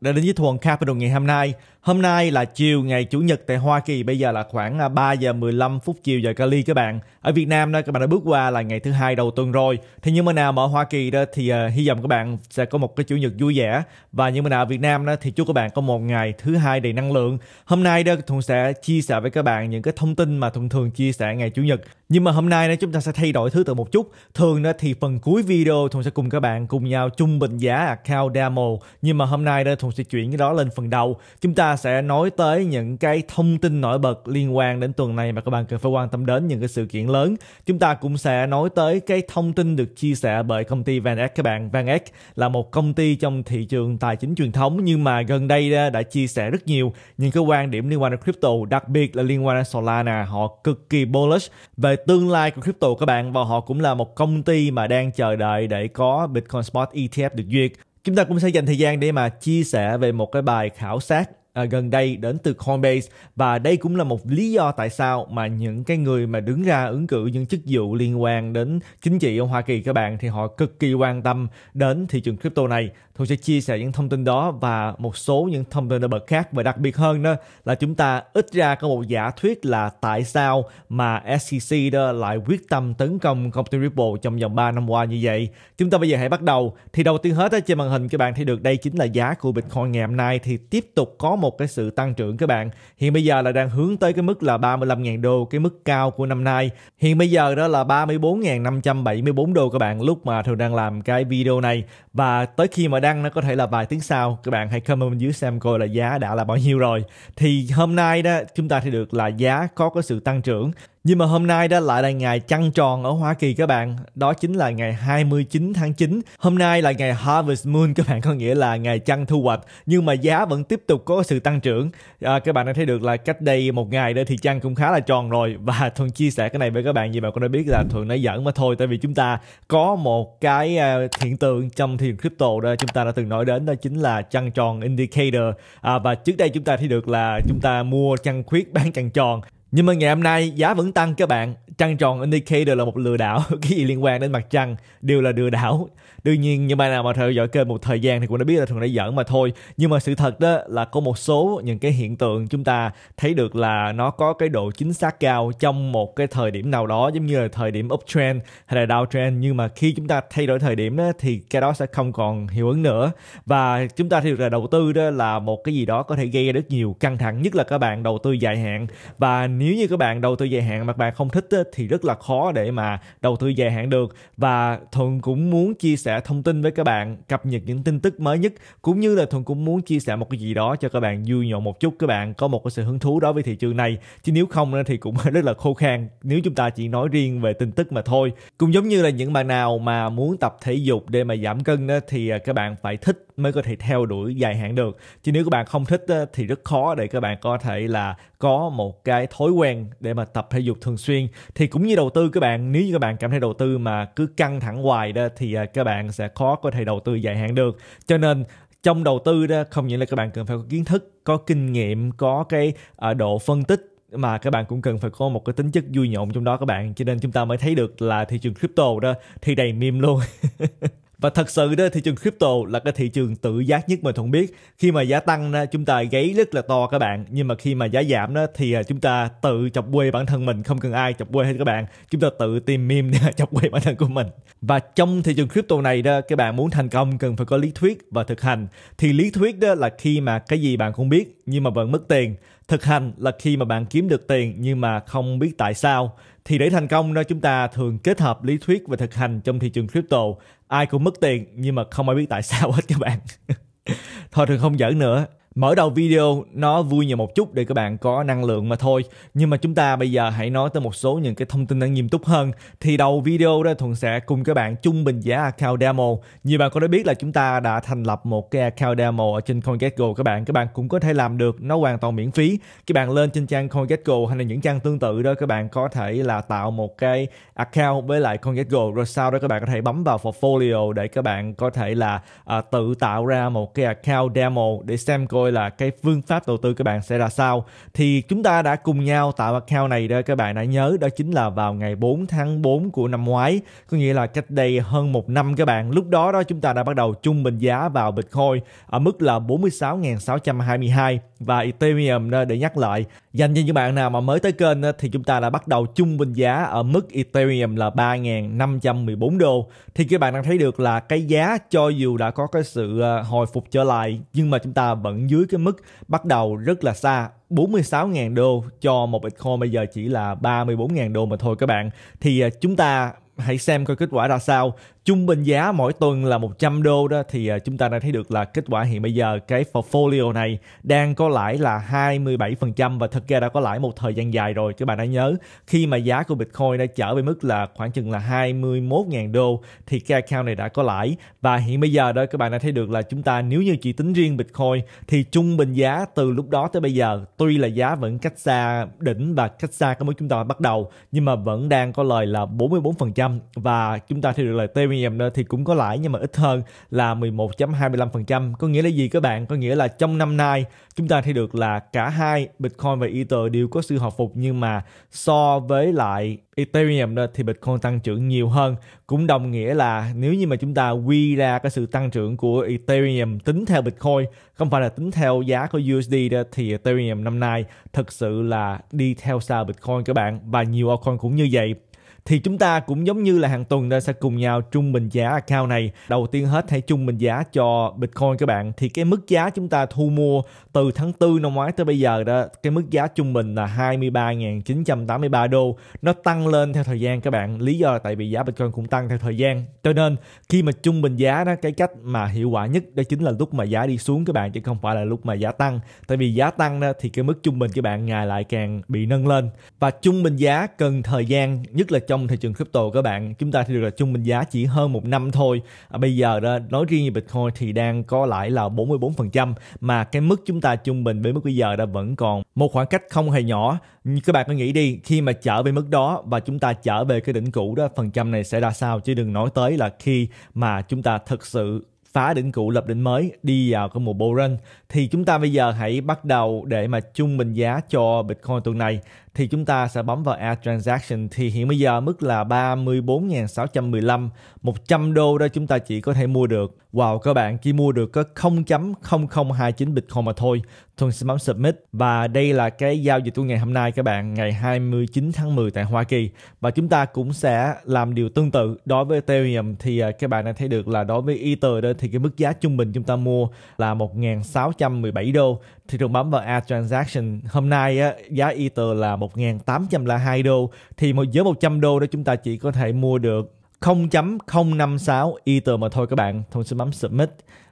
đã đến với Thuần Capital ngày hôm nay. Hôm nay là chiều ngày Chủ nhật tại Hoa Kỳ, bây giờ là khoảng 3 à, giờ 15 phút chiều giờ Cali các bạn. Ở Việt Nam đó các bạn đã bước qua là ngày thứ hai đầu tuần rồi. Thế nhưng mà nào mà ở Hoa Kỳ đó thì uh, hy vọng các bạn sẽ có một cái Chủ nhật vui vẻ và nhưng mà nào ở Việt Nam đó thì chúc các bạn có một ngày thứ hai đầy năng lượng. Hôm nay đó Thuần sẽ chia sẻ với các bạn những cái thông tin mà Thuần thường chia sẻ ngày Chủ nhật. Nhưng mà hôm nay đó chúng ta sẽ thay đổi thứ tự một chút. Thường đó thì phần cuối video Thuần sẽ cùng các bạn cùng nhau chung bình giá account demo. Nhưng mà hôm nay đó Thuần Hùng sẽ chuyển cái đó lên phần đầu. Chúng ta sẽ nói tới những cái thông tin nổi bật liên quan đến tuần này mà các bạn cần phải quan tâm đến những cái sự kiện lớn. Chúng ta cũng sẽ nói tới cái thông tin được chia sẻ bởi công ty VanEck các bạn. VanEck là một công ty trong thị trường tài chính truyền thống nhưng mà gần đây đã chia sẻ rất nhiều những cái quan điểm liên quan đến crypto, đặc biệt là liên quan đến Solana. Họ cực kỳ bullish về tương lai của crypto các bạn và họ cũng là một công ty mà đang chờ đợi để có Bitcoin Spot ETF được duyệt Chúng ta cũng sẽ dành thời gian để mà chia sẻ về một cái bài khảo sát à, gần đây đến từ Coinbase và đây cũng là một lý do tại sao mà những cái người mà đứng ra ứng cử những chức vụ liên quan đến chính trị ở Hoa Kỳ các bạn thì họ cực kỳ quan tâm đến thị trường crypto này Thu sẽ chia sẻ những thông tin đó và một số những thông tin nổi bật khác và đặc biệt hơn đó là chúng ta ít ra có một giả thuyết là tại sao mà SEC đó lại quyết tâm tấn công công ty Ripple trong vòng 3 năm qua như vậy. Chúng ta bây giờ hãy bắt đầu. Thì đầu tiên hết đó, trên màn hình các bạn thấy được đây chính là giá của Bitcoin ngày hôm nay thì tiếp tục có một cái sự tăng trưởng các bạn. Hiện bây giờ là đang hướng tới cái mức là 35.000 đô, cái mức cao của năm nay. Hiện bây giờ đó là 34.574 đô các bạn lúc mà thường đang làm cái video này và tới khi mà đang năng nó có thể là vài tiếng sau các bạn hãy comment bên dưới xem coi là giá đã là bao nhiêu rồi thì hôm nay đó chúng ta thì được là giá có cái sự tăng trưởng nhưng mà hôm nay đó lại là ngày trăng tròn ở Hoa Kỳ các bạn. Đó chính là ngày 29 tháng 9. Hôm nay là ngày Harvest Moon các bạn có nghĩa là ngày trăng thu hoạch. Nhưng mà giá vẫn tiếp tục có sự tăng trưởng. À, các bạn đã thấy được là cách đây một ngày đó thì trăng cũng khá là tròn rồi. Và Thuận chia sẻ cái này với các bạn vì bạn cũng đã biết là Thuận nói giỡn mà thôi. Tại vì chúng ta có một cái à, hiện tượng trong thị trường crypto đó chúng ta đã từng nói đến đó chính là trăng tròn indicator. À, và trước đây chúng ta thấy được là chúng ta mua trăng khuyết bán trăng tròn nhưng mà ngày hôm nay giá vẫn tăng các bạn. Trăng tròn indicator là một lừa đảo. Cái gì liên quan đến mặt trăng đều là lừa đảo đương nhiên những bạn nào mà theo dõi kênh một thời gian thì cũng đã biết là thường đã giỡn mà thôi nhưng mà sự thật đó là có một số những cái hiện tượng chúng ta thấy được là nó có cái độ chính xác cao trong một cái thời điểm nào đó giống như là thời điểm uptrend hay là downtrend nhưng mà khi chúng ta thay đổi thời điểm đó thì cái đó sẽ không còn hiệu ứng nữa và chúng ta thì được là đầu tư đó là một cái gì đó có thể gây ra rất nhiều căng thẳng nhất là các bạn đầu tư dài hạn và nếu như các bạn đầu tư dài hạn mà các bạn không thích đó, thì rất là khó để mà đầu tư dài hạn được và thuận cũng muốn chia sẻ sẻ thông tin với các bạn, cập nhật những tin tức mới nhất cũng như là Thuận cũng muốn chia sẻ một cái gì đó cho các bạn vui nhộn một chút các bạn có một cái sự hứng thú đó với thị trường này chứ nếu không thì cũng rất là khô khan nếu chúng ta chỉ nói riêng về tin tức mà thôi. Cũng giống như là những bạn nào mà muốn tập thể dục để mà giảm cân thì à, các bạn phải thích mới có thể theo đuổi dài hạn được chứ nếu các bạn không thích thì rất khó để các bạn có thể là có một cái thói quen để mà tập thể dục thường xuyên thì cũng như đầu tư các bạn nếu như các bạn cảm thấy đầu tư mà cứ căng thẳng hoài đó thì à, các bạn sẽ khó có thể đầu tư dài hạn được cho nên trong đầu tư đó không những là các bạn cần phải có kiến thức có kinh nghiệm có cái à, độ phân tích mà các bạn cũng cần phải có một cái tính chất vui nhộn trong đó các bạn cho nên chúng ta mới thấy được là thị trường crypto đó thì đầy meme luôn Và thật sự đó thị trường crypto là cái thị trường tự giác nhất mình không biết. Khi mà giá tăng chúng ta gáy rất là to các bạn. Nhưng mà khi mà giá giảm đó thì à, chúng ta tự chọc quê bản thân mình không cần ai chọc quê hết các bạn. Chúng ta tự tìm meme để chọc quê bản thân của mình. Và trong thị trường crypto này đó các bạn muốn thành công cần phải có lý thuyết và thực hành. Thì lý thuyết đó là khi mà cái gì bạn không biết nhưng mà vẫn mất tiền. Thực hành là khi mà bạn kiếm được tiền nhưng mà không biết tại sao thì để thành công đó chúng ta thường kết hợp lý thuyết và thực hành trong thị trường crypto. Ai cũng mất tiền nhưng mà không ai biết tại sao hết các bạn. Thôi thường không giỡn nữa, mở đầu video nó vui nhờ một chút để các bạn có năng lượng mà thôi nhưng mà chúng ta bây giờ hãy nói tới một số những cái thông tin nó nghiêm túc hơn thì đầu video đó thuận sẽ cùng các bạn chung bình giá account demo như bạn có đã biết là chúng ta đã thành lập một cái account demo ở trên CoinGecko các bạn các bạn cũng có thể làm được nó hoàn toàn miễn phí các bạn lên trên trang CoinGecko hay là những trang tương tự đó các bạn có thể là tạo một cái account với lại CoinGecko rồi sau đó các bạn có thể bấm vào portfolio để các bạn có thể là uh, tự tạo ra một cái account demo để xem coi coi là cái phương pháp đầu tư các bạn sẽ ra sao thì chúng ta đã cùng nhau tạo account này đó các bạn đã nhớ đó chính là vào ngày 4 tháng 4 của năm ngoái có nghĩa là cách đây hơn một năm các bạn lúc đó đó chúng ta đã bắt đầu trung bình giá vào Bitcoin ở mức là 46.622 và Ethereum để nhắc lại. Dành cho những bạn nào mà mới tới kênh thì chúng ta đã bắt đầu trung bình giá ở mức Ethereum là 3.514 đô. Thì các bạn đang thấy được là cái giá cho dù đã có cái sự ờ, hồi phục trở lại nhưng mà chúng ta vẫn dưới cái mức bắt đầu rất là xa 46.000 đô cho một Bitcoin bây giờ chỉ là 34.000 đô mà thôi các bạn. Thì ờ, chúng ta hãy xem coi kết quả ra sao trung bình giá mỗi tuần là 100 đô đó thì à, chúng ta đã thấy được là kết quả hiện bây giờ cái portfolio này đang có lãi là 27% và thực ra đã có lãi một thời gian dài rồi các bạn đã nhớ khi mà giá của Bitcoin đã trở về mức là khoảng chừng là 21.000 đô thì cái account này đã có lãi và hiện bây giờ đó các bạn đã thấy được là chúng ta nếu như chỉ tính riêng Bitcoin thì trung bình giá từ lúc đó tới bây giờ tuy là giá vẫn cách xa đỉnh và cách xa cái mức chúng ta bắt đầu nhưng mà vẫn đang có lời là 44% và chúng ta thấy được là TV premium nữa thì cũng có lãi nhưng mà ít hơn là 11.25%. Có nghĩa là gì các bạn? Có nghĩa là trong năm nay chúng ta thấy được là cả hai Bitcoin và Ether đều có sự hồi phục nhưng mà so với lại Ethereum đó thì Bitcoin tăng trưởng nhiều hơn cũng đồng nghĩa là nếu như mà chúng ta quy ra cái sự tăng trưởng của Ethereum tính theo Bitcoin không phải là tính theo giá của USD đó thì Ethereum năm nay thực sự là đi theo xa Bitcoin các bạn và nhiều altcoin cũng như vậy thì chúng ta cũng giống như là hàng tuần ta sẽ cùng nhau trung bình giá account này đầu tiên hết hãy trung bình giá cho Bitcoin các bạn thì cái mức giá chúng ta thu mua từ tháng 4 năm ngoái tới bây giờ đó cái mức giá trung bình là 23.983 đô nó tăng lên theo thời gian các bạn lý do là tại vì giá Bitcoin cũng tăng theo thời gian cho nên khi mà trung bình giá đó cái cách mà hiệu quả nhất đó chính là lúc mà giá đi xuống các bạn chứ không phải là lúc mà giá tăng tại vì giá tăng đó thì cái mức trung bình các bạn ngày lại càng bị nâng lên và trung bình giá cần thời gian nhất là trong trong thị trường crypto các bạn chúng ta thì được là trung bình giá chỉ hơn một năm thôi à, bây giờ đó nói riêng về bitcoin thì đang có lãi là 44% mà cái mức chúng ta trung bình với mức bây giờ đã vẫn còn một khoảng cách không hề nhỏ các bạn có nghĩ đi khi mà trở về mức đó và chúng ta trở về cái đỉnh cũ đó phần trăm này sẽ ra sao chứ đừng nói tới là khi mà chúng ta thực sự phá đỉnh cũ lập đỉnh mới đi vào cái mùa bull run thì chúng ta bây giờ hãy bắt đầu để mà trung bình giá cho Bitcoin tuần này thì chúng ta sẽ bấm vào Add Transaction thì hiện bây giờ mức là 34.615 100 đô đó chúng ta chỉ có thể mua được Wow các bạn chỉ mua được có 0.0029 Bitcoin mà thôi Thuần sẽ bấm Submit và đây là cái giao dịch của ngày hôm nay các bạn ngày 29 tháng 10 tại Hoa Kỳ và chúng ta cũng sẽ làm điều tương tự đối với Ethereum thì à, các bạn đã thấy được là đối với Ether đó thì cái mức giá trung bình chúng ta mua là 1.617 đô thị trường bấm vào add transaction hôm nay á, giá Ether là 1.802 đô thì một với 100 đô đó chúng ta chỉ có thể mua được 0.056 Ether mà thôi các bạn Thôi sẽ bấm Submit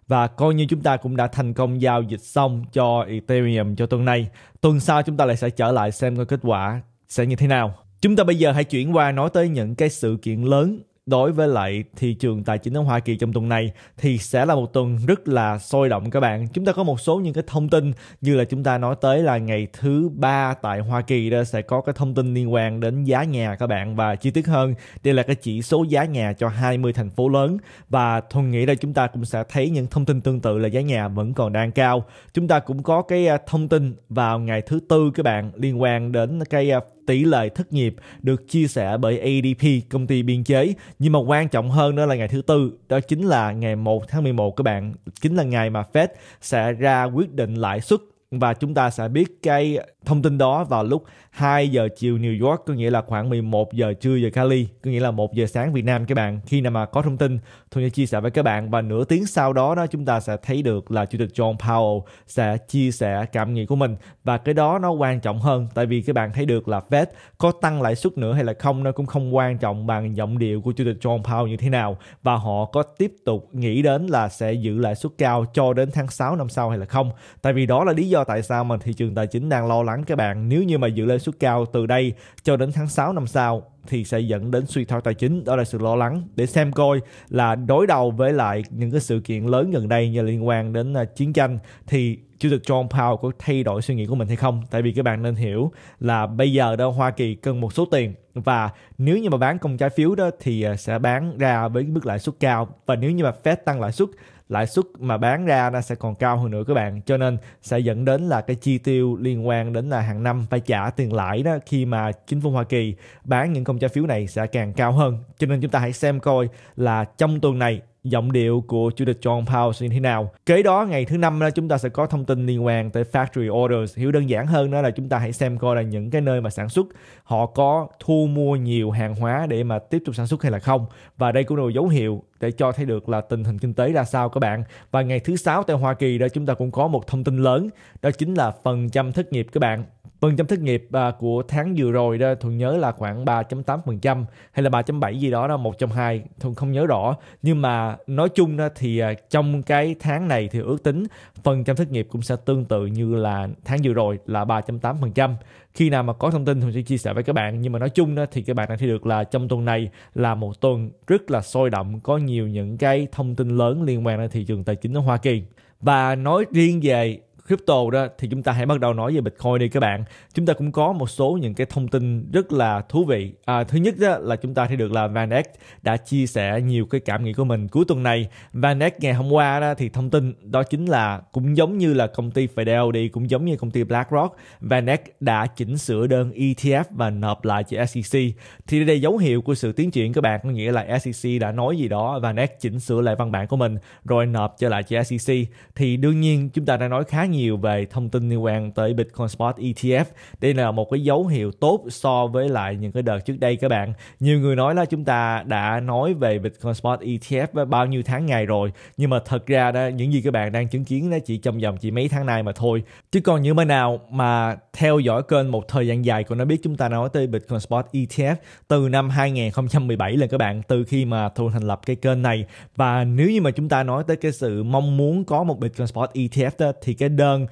và coi như chúng ta cũng đã thành công giao dịch xong cho Ethereum cho tuần này. Tuần sau chúng ta lại sẽ trở lại xem coi kết quả sẽ như thế nào. Chúng ta bây giờ hãy chuyển qua nói tới những cái sự kiện lớn đối với lại thị trường tài chính ở Hoa Kỳ trong tuần này thì sẽ là một tuần rất là sôi động các bạn. Chúng ta có một số những cái thông tin như là chúng ta nói tới là ngày thứ ba tại Hoa Kỳ đó sẽ có cái thông tin liên quan đến giá nhà các bạn và chi tiết hơn. Đây là cái chỉ số giá nhà cho 20 thành phố lớn và thuần nghĩ là chúng ta cũng sẽ thấy những thông tin tương tự là giá nhà vẫn còn đang cao. Chúng ta cũng có cái à, thông tin vào ngày thứ tư các bạn liên quan đến cái à, tỷ lệ thất nghiệp được chia sẻ bởi ADP, công ty biên chế. Nhưng mà quan trọng hơn đó là ngày thứ tư, đó chính là ngày 1 tháng 11 các bạn, chính là ngày mà Fed sẽ ra quyết định lãi suất và chúng ta sẽ biết cái thông tin đó vào lúc 2 giờ chiều New York có nghĩa là khoảng 11 giờ trưa giờ Cali có nghĩa là 1 giờ sáng Việt Nam các bạn khi nào mà có thông tin tôi sẽ chia sẻ với các bạn và nửa tiếng sau đó đó chúng ta sẽ thấy được là chủ tịch John Powell sẽ chia sẻ cảm nghĩ của mình và cái đó nó quan trọng hơn tại vì các bạn thấy được là Fed có tăng lãi suất nữa hay là không nó cũng không quan trọng bằng giọng điệu của chủ tịch John Powell như thế nào và họ có tiếp tục nghĩ đến là sẽ giữ lãi suất cao cho đến tháng 6 năm sau hay là không tại vì đó là lý do tại sao mà thị trường tài chính đang lo lắng các bạn nếu như mà dự lên suất cao từ đây cho đến tháng 6 năm sau thì sẽ dẫn đến suy thoái tài chính đó là sự lo lắng để xem coi là đối đầu với lại những cái sự kiện lớn gần đây như liên quan đến à, chiến tranh thì chủ tịch John Powell có thay đổi suy nghĩ của mình hay không tại vì các bạn nên hiểu là bây giờ đâu Hoa Kỳ cần một số tiền và nếu như mà bán công trái phiếu đó thì à, sẽ bán ra với mức lãi suất cao và nếu như mà Fed tăng lãi suất lãi suất mà bán ra nó sẽ còn cao hơn nữa các bạn cho nên sẽ dẫn đến là cái chi tiêu liên quan đến là hàng năm phải trả tiền lãi đó khi mà chính phủ Hoa Kỳ bán những công dòng trái phiếu này sẽ càng cao hơn. Cho nên chúng ta hãy xem coi là trong tuần này giọng điệu của chủ tịch John Powell như thế nào. Kế đó ngày thứ năm đó chúng ta sẽ có thông tin liên quan tới factory orders. Hiểu đơn giản hơn đó là chúng ta hãy xem coi là những cái nơi mà sản xuất họ có thu mua nhiều hàng hóa để mà tiếp tục sản xuất hay là không. Và đây cũng là dấu hiệu để cho thấy được là tình hình kinh tế ra sao các bạn. Và ngày thứ sáu tại Hoa Kỳ đó chúng ta cũng có một thông tin lớn đó chính là phần trăm thất nghiệp các bạn. Phần trăm thất nghiệp à, của tháng vừa rồi đó thuận nhớ là khoảng 3.8% hay là 3.7 gì đó đó 1 trong 2 thuận không nhớ rõ nhưng mà nói chung thì à, trong cái tháng này thì ước tính phần trăm thất nghiệp cũng sẽ tương tự như là tháng vừa rồi là 3.8%. Khi nào mà có thông tin thì sẽ chia sẻ với các bạn. Nhưng mà nói chung thì các bạn đã thấy được là trong tuần này là một tuần rất là sôi động, có nhiều những cái thông tin lớn liên quan đến thị trường tài chính ở Hoa Kỳ. Và nói riêng về crypto đó thì chúng ta hãy bắt đầu nói về Bitcoin đi các bạn. Chúng ta cũng có một số những cái thông tin rất là thú vị. À, thứ nhất đó là chúng ta thấy được là Vanex đã chia sẻ nhiều cái cảm nghĩ của mình cuối tuần này. Vanex ngày hôm qua đó thì thông tin đó chính là cũng giống như là công ty Fidelity cũng giống như công ty BlackRock, Vanex đã chỉnh sửa đơn ETF và nộp lại cho SEC. Thì đây là dấu hiệu của sự tiến triển các bạn, có nghĩa là SEC đã nói gì đó Vanex chỉnh sửa lại văn bản của mình rồi nộp trở lại cho SEC. Thì đương nhiên chúng ta đã nói khá nhiều nhiều về thông tin liên quan tới Bitcoin Spot ETF. Đây là một cái dấu hiệu tốt so với lại những cái đợt trước đây các bạn. Nhiều người nói là chúng ta đã nói về Bitcoin Spot ETF bao nhiêu tháng ngày rồi, nhưng mà thật ra đó những gì các bạn đang chứng kiến nó chỉ trong vòng chỉ mấy tháng nay mà thôi. Chứ còn những bạn nào mà theo dõi kênh một thời gian dài còn nó biết chúng ta nói tới Bitcoin Spot ETF từ năm 2017 là các bạn từ khi mà thu thành lập cái kênh này và nếu như mà chúng ta nói tới cái sự mong muốn có một Bitcoin Spot ETF đó, thì cái đơn ng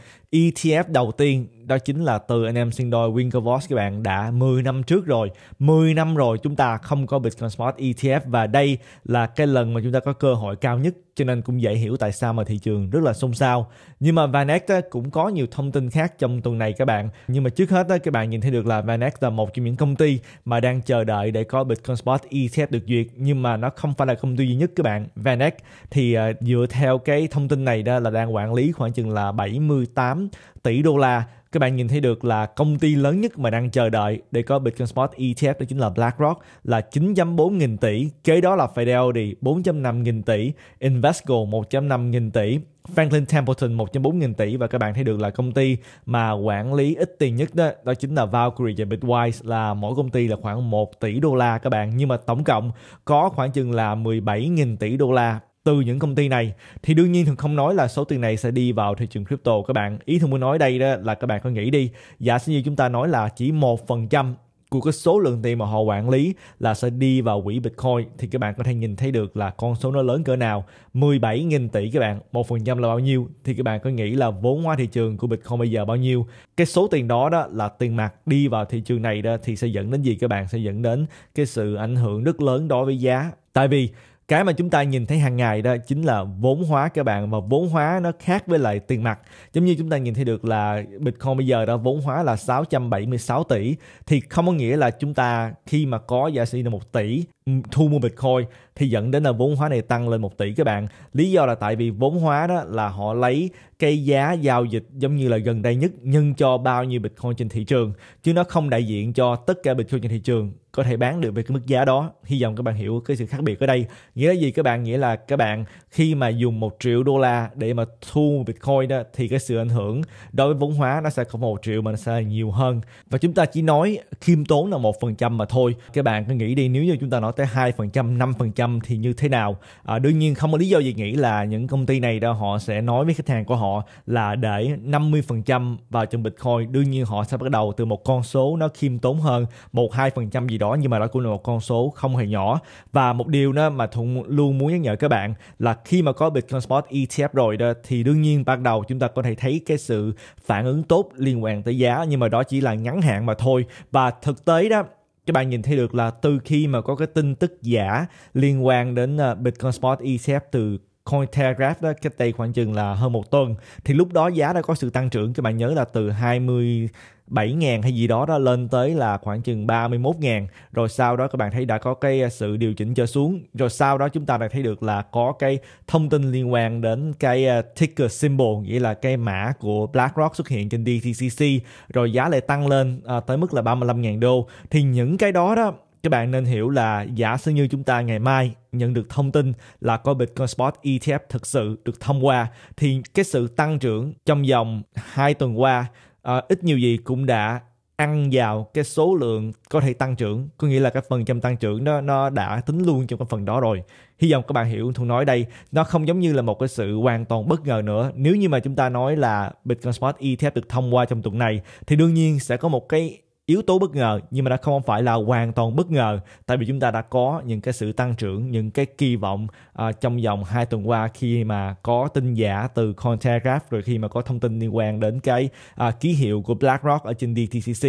ETF đầu tiên đó chính là từ anh em sinh đôi Winklevoss các bạn đã 10 năm trước rồi 10 năm rồi chúng ta không có Bitcoin Spot ETF và đây là cái lần mà chúng ta có cơ hội cao nhất cho nên cũng dễ hiểu tại sao mà thị trường rất là xôn xao nhưng mà Vanex cũng có nhiều thông tin khác trong tuần này các bạn nhưng mà trước hết các bạn nhìn thấy được là Vanex là một trong những công ty mà đang chờ đợi để có Bitcoin Spot ETF được duyệt nhưng mà nó không phải là công ty duy nhất các bạn Vanex thì à, dựa theo cái thông tin này đó là đang quản lý khoảng chừng là 78 tỷ đô la các bạn nhìn thấy được là công ty lớn nhất mà đang chờ đợi để có Bitcoin Spot ETF đó chính là BlackRock là 9 000 tỷ, kế đó là Fidelity 405.000 tỷ, Invesco 105.000 tỷ, Franklin Templeton 104.000 tỷ và các bạn thấy được là công ty mà quản lý ít tiền nhất đó đó chính là Valkyrie và Bitwise là mỗi công ty là khoảng 1 tỷ đô la các bạn nhưng mà tổng cộng có khoảng chừng là 17 000 tỷ đô la từ những công ty này thì đương nhiên thường không nói là số tiền này sẽ đi vào thị trường crypto các bạn ý thường muốn nói đây đó là các bạn có nghĩ đi giả sử như chúng ta nói là chỉ một phần trăm của cái số lượng tiền mà họ quản lý là sẽ đi vào quỹ Bitcoin thì các bạn có thể nhìn thấy được là con số nó lớn cỡ nào 17.000 tỷ các bạn một phần trăm là bao nhiêu thì các bạn có nghĩ là vốn hóa thị trường của Bitcoin bây giờ bao nhiêu cái số tiền đó đó là tiền mặt đi vào thị trường này đó thì sẽ dẫn đến gì các bạn sẽ dẫn đến cái sự ảnh hưởng rất lớn đối với giá tại vì cái mà chúng ta nhìn thấy hàng ngày đó chính là vốn hóa các bạn và vốn hóa nó khác với lại tiền mặt giống như chúng ta nhìn thấy được là Bitcoin bây giờ đã vốn hóa là 676 tỷ thì không có nghĩa là chúng ta khi mà có giá trị là 1 tỷ thu mua Bitcoin thì dẫn đến là vốn hóa này tăng lên 1 tỷ các bạn. Lý do là tại vì vốn hóa đó là họ lấy cái giá giao dịch giống như là gần đây nhất nhân cho bao nhiêu Bitcoin trên thị trường chứ nó không đại diện cho tất cả Bitcoin trên thị trường có thể bán được về cái mức giá đó hy vọng các bạn hiểu cái sự khác biệt ở đây nghĩa là gì các bạn nghĩa là các bạn khi mà dùng một triệu đô la để mà thu bitcoin đó thì cái sự ảnh hưởng đối với vốn hóa nó sẽ không một triệu mà nó sẽ là nhiều hơn và chúng ta chỉ nói khiêm tốn là một phần trăm mà thôi các bạn cứ nghĩ đi nếu như chúng ta nói tới hai phần trăm năm phần trăm thì như thế nào à, đương nhiên không có lý do gì nghĩ là những công ty này đó họ sẽ nói với khách hàng của họ là để 50% vào trong bitcoin đương nhiên họ sẽ bắt đầu từ một con số nó khiêm tốn hơn một hai phần trăm gì đó đó nhưng mà đó cũng là một con số không hề nhỏ và một điều đó mà Thuận luôn muốn nhắc nhở các bạn là khi mà có Bitcoin Spot ETF rồi đó thì đương nhiên ban đầu chúng ta có thể thấy cái sự phản ứng tốt liên quan tới giá nhưng mà đó chỉ là ngắn hạn mà thôi và thực tế đó các bạn nhìn thấy được là từ khi mà có cái tin tức giả liên quan đến ờ, Bitcoin Spot ETF từ Cointelegraph đó cách đây khoảng chừng là hơn một tuần thì lúc đó giá đã có sự tăng trưởng các bạn nhớ là từ 20 7.000 hay gì đó đó lên tới là khoảng chừng 31.000 rồi sau đó các bạn thấy đã có cái à, sự điều chỉnh trở xuống rồi sau đó chúng ta đã thấy được là có cái thông tin liên quan đến cái à, ticker symbol nghĩa là cái mã của BlackRock xuất hiện trên DTCC rồi giá lại tăng lên à, tới mức là 35.000 đô thì những cái đó đó các bạn nên hiểu là giả sử như chúng ta ngày mai nhận được thông tin là có Bitcoin Spot ETF thực sự được thông qua thì cái sự tăng trưởng trong vòng 2 tuần qua à, ít nhiều gì cũng đã ăn vào cái số lượng có thể tăng trưởng có nghĩa là cái phần trăm tăng trưởng nó nó đã tính luôn trong cái phần đó rồi hy vọng các bạn hiểu tôi nói đây nó không giống như là một cái sự hoàn toàn bất ngờ nữa nếu như mà chúng ta nói là Bitcoin Spot ETF được thông qua trong tuần này thì đương nhiên sẽ có một cái yếu tố bất ngờ nhưng mà đã không phải là hoàn toàn bất ngờ tại vì chúng ta đã có những cái sự tăng trưởng những cái kỳ vọng uh, trong vòng hai tuần qua khi mà có tin giả từ Cointelegraph rồi khi mà có thông tin liên quan đến cái uh, ký hiệu của BlackRock ở trên DTCC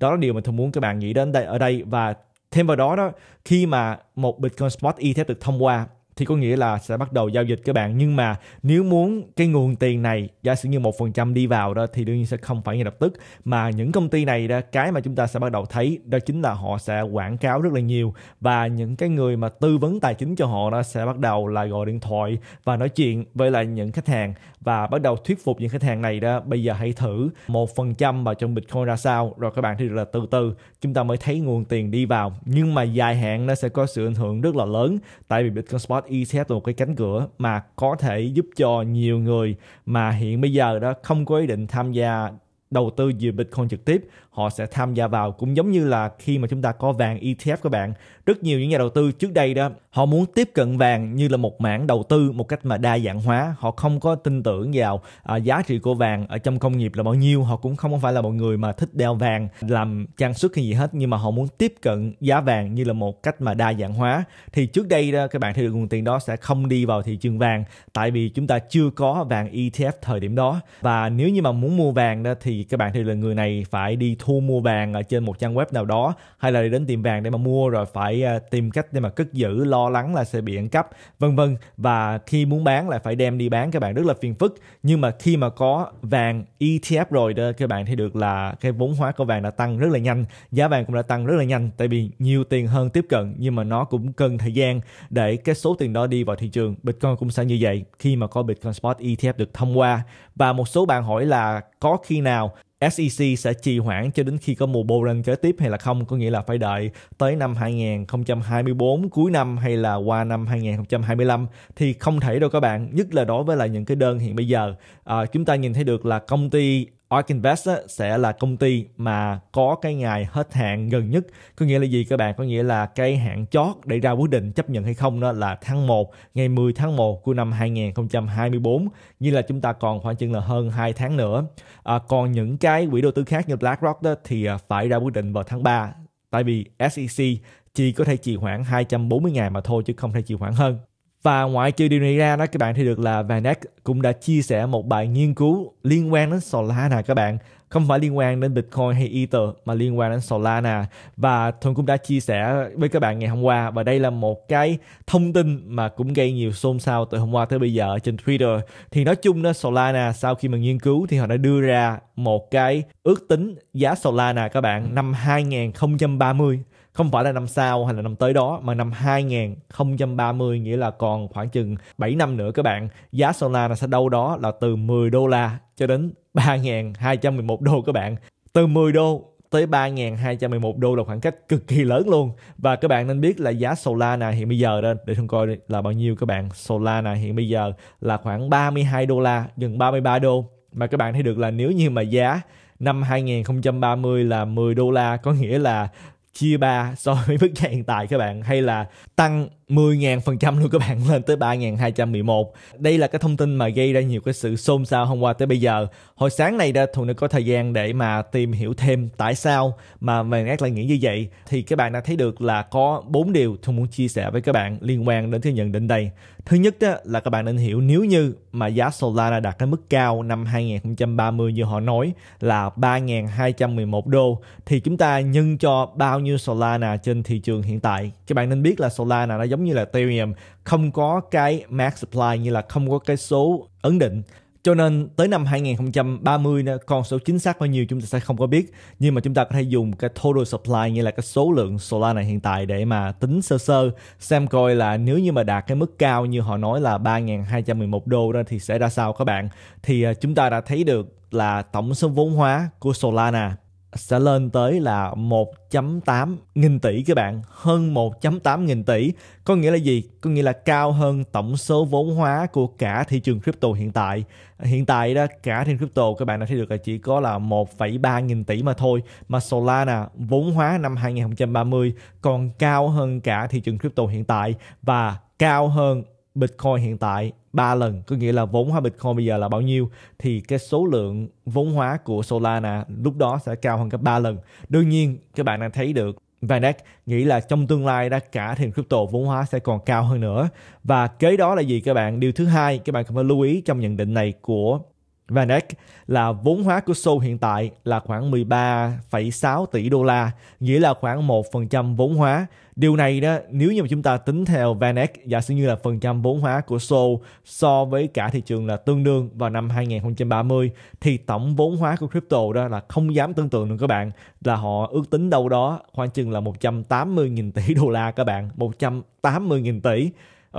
đó là điều mà tôi muốn các bạn nghĩ đến đây ở đây và thêm vào đó đó khi mà một Bitcoin Spot ETF được thông qua thì có nghĩa là sẽ bắt đầu giao dịch các bạn nhưng mà nếu muốn cái nguồn tiền này giả sử như một phần trăm đi vào đó thì đương nhiên sẽ không phải ngay lập tức mà những công ty này đó cái mà chúng ta sẽ bắt đầu thấy đó chính là họ sẽ quảng cáo rất là nhiều và những cái người mà tư vấn tài chính cho họ đó sẽ bắt đầu là gọi điện thoại và nói chuyện với lại những khách hàng và bắt đầu thuyết phục những khách hàng này đó bây giờ hãy thử một phần trăm vào trong bitcoin ra sao rồi các bạn thì là từ từ chúng ta mới thấy nguồn tiền đi vào nhưng mà dài hạn nó sẽ có sự ảnh hưởng rất là lớn tại vì bitcoin spot ETF là một cái cánh cửa mà có thể giúp cho nhiều người mà hiện bây giờ đó không có ý định tham gia đầu tư về Bitcoin trực tiếp họ sẽ tham gia vào cũng giống như là khi mà chúng ta có vàng ETF các bạn rất nhiều những nhà đầu tư trước đây đó họ muốn tiếp cận vàng như là một mảng đầu tư một cách mà đa dạng hóa họ không có tin tưởng vào à, giá trị của vàng ở trong công nghiệp là bao nhiêu họ cũng không phải là mọi người mà thích đeo vàng làm trang sức hay gì hết nhưng mà họ muốn tiếp cận giá vàng như là một cách mà đa dạng hóa thì trước đây đó, các bạn theo được nguồn tiền đó sẽ không đi vào thị trường vàng tại vì chúng ta chưa có vàng ETF thời điểm đó và nếu như mà muốn mua vàng đó thì các bạn thì là người này phải đi thu mua vàng ở trên một trang web nào đó hay là đi đến tiệm vàng để mà mua rồi phải phải à, tìm cách để mà cất giữ lo lắng là sẽ bị ăn cắp vân vân và khi muốn bán lại phải đem đi bán các bạn rất là phiền phức nhưng mà khi mà có vàng ETF rồi đó các bạn thấy được là cái vốn hóa của vàng đã tăng rất là nhanh giá vàng cũng đã tăng rất là nhanh tại vì nhiều tiền hơn tiếp cận nhưng mà nó cũng cần thời gian để cái số tiền đó đi vào thị trường Bitcoin cũng sẽ như vậy khi mà có Bitcoin Spot ETF được thông qua và một số bạn hỏi là có khi nào SEC sẽ trì hoãn cho đến khi có mùa bowl kế tiếp hay là không có nghĩa là phải đợi tới năm 2024 cuối năm hay là qua năm 2025 thì không thể đâu các bạn nhất là đối với là những cái đơn hiện bây giờ à, chúng ta nhìn thấy được là công ty Arkinvest sẽ là công ty mà có cái ngày hết hạn gần nhất. Có nghĩa là gì các bạn? Có nghĩa là cái hạn chót để ra quyết định chấp nhận hay không đó là tháng 1, ngày 10 tháng 1 của năm 2024. Như là chúng ta còn khoảng chừng là hơn 2 tháng nữa. À, còn những cái quỹ đầu tư khác như BlackRock đó thì à, phải ra quyết định vào tháng 3. Tại vì SEC chỉ có thể trì hoãn 240 ngày mà thôi chứ không thể trì hoãn hơn. Và ngoại trừ điều này ra đó các bạn thì được là Vanek cũng đã chia sẻ một bài nghiên cứu liên quan đến Solana các bạn. Không phải liên quan đến Bitcoin hay Ether mà liên quan đến Solana. Và Thuận cũng đã chia sẻ với các bạn ngày hôm qua và đây là một cái thông tin mà cũng gây nhiều xôn xao từ hôm qua tới bây giờ trên Twitter. Thì nói chung đó Solana sau khi mà nghiên cứu thì họ đã đưa ra một cái ước tính giá Solana các bạn năm 2030 không phải là năm sau hay là năm tới đó mà năm 2030 nghĩa là còn khoảng chừng 7 năm nữa các bạn giá Solana sẽ đâu đó là từ 10 đô la cho đến 3.211 đô các bạn từ 10 đô tới 3.211 đô là khoảng cách cực kỳ lớn luôn và các bạn nên biết là giá Solana hiện bây giờ đó để xem coi là bao nhiêu các bạn Solana hiện bây giờ là khoảng 32 đô la gần 33 đô mà các bạn thấy được là nếu như mà giá năm 2030 là 10 đô la có nghĩa là chia ba so với mức giá hiện tại các bạn hay là tăng 10.000% luôn các bạn lên tới 3.211. Đây là cái thông tin mà gây ra nhiều cái sự xôn xao hôm qua tới bây giờ. Hồi sáng này đã Thuận đã có thời gian để mà tìm hiểu thêm tại sao mà vàng ác lại nghĩ như vậy. Thì các bạn đã thấy được là có bốn điều Thuận muốn chia sẻ với các bạn liên quan đến cái nhận định đây. Thứ nhất đó là các bạn nên hiểu nếu như mà giá Solana đạt cái mức cao năm 2030 như họ nói là 3.211 đô thì chúng ta nhân cho bao nhiêu Solana trên thị trường hiện tại. Các bạn nên biết là Solana nó giống giống như là Ethereum không có cái max supply như là không có cái số ấn định cho nên tới năm 2030 con số chính xác bao nhiêu chúng ta sẽ không có biết nhưng mà chúng ta có thể dùng cái total supply như là cái số lượng Solana hiện tại để mà tính sơ sơ xem coi là nếu như mà đạt cái mức cao như họ nói là 3.211 đô đó thì sẽ ra sao các bạn thì à, chúng ta đã thấy được là tổng số vốn hóa của Solana sẽ lên tới là 1.8 nghìn tỷ các bạn, hơn 1.8 nghìn tỷ. Có nghĩa là gì? Có nghĩa là cao hơn tổng số vốn hóa của cả thị trường crypto hiện tại. Hiện tại đó cả thị trường crypto các bạn đã thấy được là chỉ có là 1,3 nghìn tỷ mà thôi. Mà Solana vốn hóa năm 2030 còn cao hơn cả thị trường crypto hiện tại và cao hơn Bitcoin hiện tại 3 lần, có nghĩa là vốn hóa Bitcoin bây giờ là bao nhiêu thì cái số lượng vốn hóa của Solana lúc đó sẽ cao hơn gấp 3 lần. Đương nhiên các bạn đang thấy được VanEck nghĩ là trong tương lai đã cả thì crypto vốn hóa sẽ còn cao hơn nữa. Và kế đó là gì các bạn? Điều thứ hai các bạn cần phải lưu ý trong nhận định này của VanEck là vốn hóa của Seoul hiện tại là khoảng 13,6 tỷ đô la, nghĩa là khoảng 1% vốn hóa. Điều này đó, nếu như mà chúng ta tính theo VanEck, giả sử như là phần trăm vốn hóa của Seoul so với cả thị trường là tương đương vào năm 2030, thì tổng vốn hóa của crypto đó là không dám tưởng tượng được các bạn, là họ ước tính đâu đó khoảng chừng là 180.000 tỷ đô la các bạn, 180.000 tỷ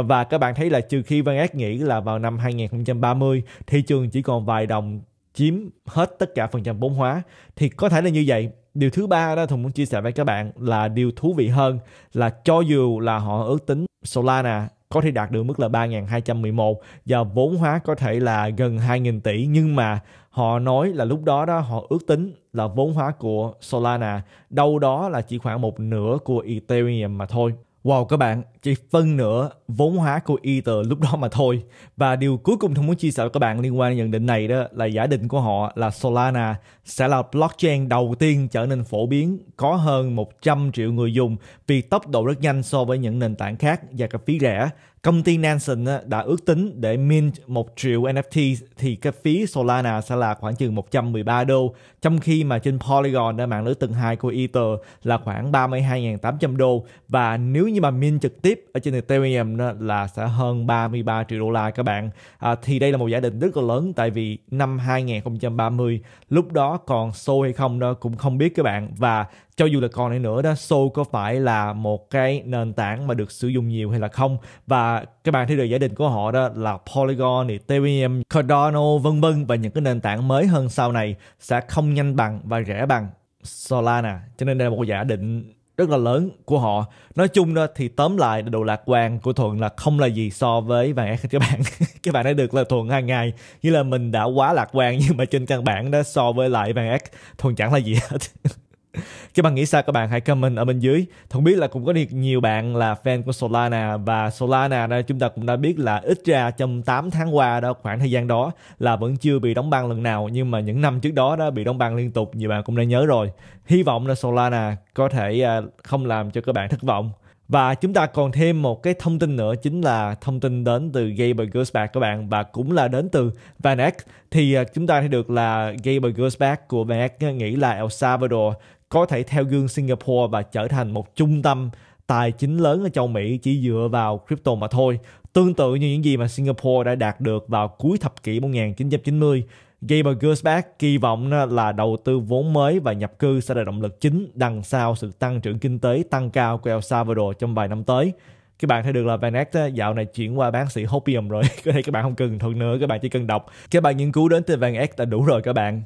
và các bạn thấy là trừ khi Van Ác nghĩ là vào năm 2030 thị trường chỉ còn vài đồng chiếm hết tất cả phần trăm vốn hóa thì có thể là như vậy điều thứ ba đó thùng muốn chia sẻ với các bạn là điều thú vị hơn là cho dù là họ ước tính Solana có thể đạt được mức là 3.211 và vốn hóa có thể là gần 2.000 tỷ nhưng mà họ nói là lúc đó đó họ ước tính là vốn hóa của Solana đâu đó là chỉ khoảng một nửa của Ethereum mà thôi. Wow các bạn, chỉ phân nửa vốn hóa của Ether lúc đó mà thôi. Và điều cuối cùng tôi muốn chia sẻ với các bạn liên quan đến nhận định này đó là giả định của họ là Solana sẽ là blockchain đầu tiên trở nên phổ biến có hơn 100 triệu người dùng vì tốc độ rất nhanh so với những nền tảng khác và cái phí rẻ. Công ty Nansen đã ước tính để mint 1 triệu NFT thì cái phí Solana sẽ là khoảng chừng 113 đô, trong khi mà trên Polygon đã mạng lưới tầng 2 của Ether là khoảng 32.800 đô và nếu như mà mint trực tiếp tiếp ở trên Ethereum đó là sẽ hơn 33 triệu đô la các bạn. À, thì đây là một giả định rất là lớn tại vì năm 2030 lúc đó còn xô hay không đó cũng không biết các bạn và cho dù là còn này nữa đó Soul có phải là một cái nền tảng mà được sử dụng nhiều hay là không và các bạn thấy được giả định của họ đó là Polygon, Ethereum, Cardano vân vân và những cái nền tảng mới hơn sau này sẽ không nhanh bằng và rẻ bằng Solana cho nên đây là một giả định rất là lớn của họ nói chung đó thì tóm lại độ lạc quan của thuận là không là gì so với vàng các bạn các bạn đã được là thuận hàng ngày như là mình đã quá lạc quan nhưng mà trên căn bản đó so với lại vàng thuận chẳng là gì hết các bạn nghĩ sao các bạn hãy comment ở bên dưới không biết là cũng có nhiều bạn là fan của Solana và Solana đó chúng ta cũng đã biết là ít ra trong 8 tháng qua đó khoảng thời gian đó là vẫn chưa bị đóng băng lần nào nhưng mà những năm trước đó đó bị đóng băng liên tục nhiều bạn cũng đã nhớ rồi hy vọng là Solana có thể à, không làm cho các bạn thất vọng và chúng ta còn thêm một cái thông tin nữa chính là thông tin đến từ Gabriel Gooseback các bạn và cũng là đến từ Vanex thì à, chúng ta thấy được là Gabriel Gooseback của Vanex nghĩ là El Salvador có thể theo gương Singapore và trở thành một trung tâm tài chính lớn ở châu Mỹ chỉ dựa vào crypto mà thôi. Tương tự như những gì mà Singapore đã đạt được vào cuối thập kỷ 1990, Gaber Gersbach kỳ vọng là đầu tư vốn mới và nhập cư sẽ là động lực chính đằng sau sự tăng trưởng kinh tế tăng cao của El Salvador trong vài năm tới. Các bạn thấy được là Vanek dạo này chuyển qua bán sĩ Hopium rồi. Có thể các bạn không cần thuận nữa, các bạn chỉ cần đọc. Các bạn nghiên cứu đến từ Vanek đã đủ rồi các bạn.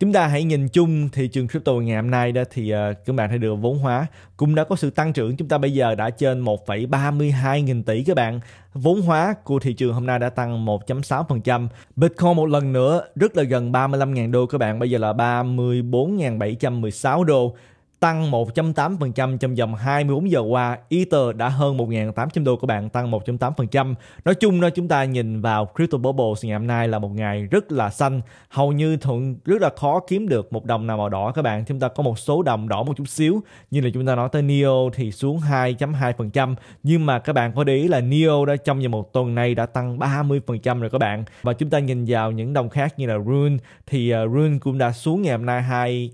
Chúng ta hãy nhìn chung thị trường crypto ngày hôm nay đó thì ờ, các bạn thấy được vốn hóa cũng đã có sự tăng trưởng chúng ta bây giờ đã trên 1,32 nghìn tỷ các bạn. Vốn hóa của thị trường hôm nay đã tăng 1.6%. Bitcoin một lần nữa rất là gần 35.000 đô các bạn, bây giờ là 34.716 đô tăng 1 trong vòng 24 giờ qua. Ether đã hơn 1.800 đô của bạn tăng 1 Nói chung đó chúng ta nhìn vào crypto bubble ngày hôm nay là một ngày rất là xanh, hầu như thuận rất là khó kiếm được một đồng nào màu đỏ các bạn. Chúng ta có một số đồng đỏ một chút xíu, như là chúng ta nói tới NEO thì xuống 2.2%, nhưng mà các bạn có để ý là NEO đã trong vòng một tuần này đã tăng 30% rồi các bạn. Và chúng ta nhìn vào những đồng khác như là Rune thì à, Rune cũng đã xuống ngày hôm nay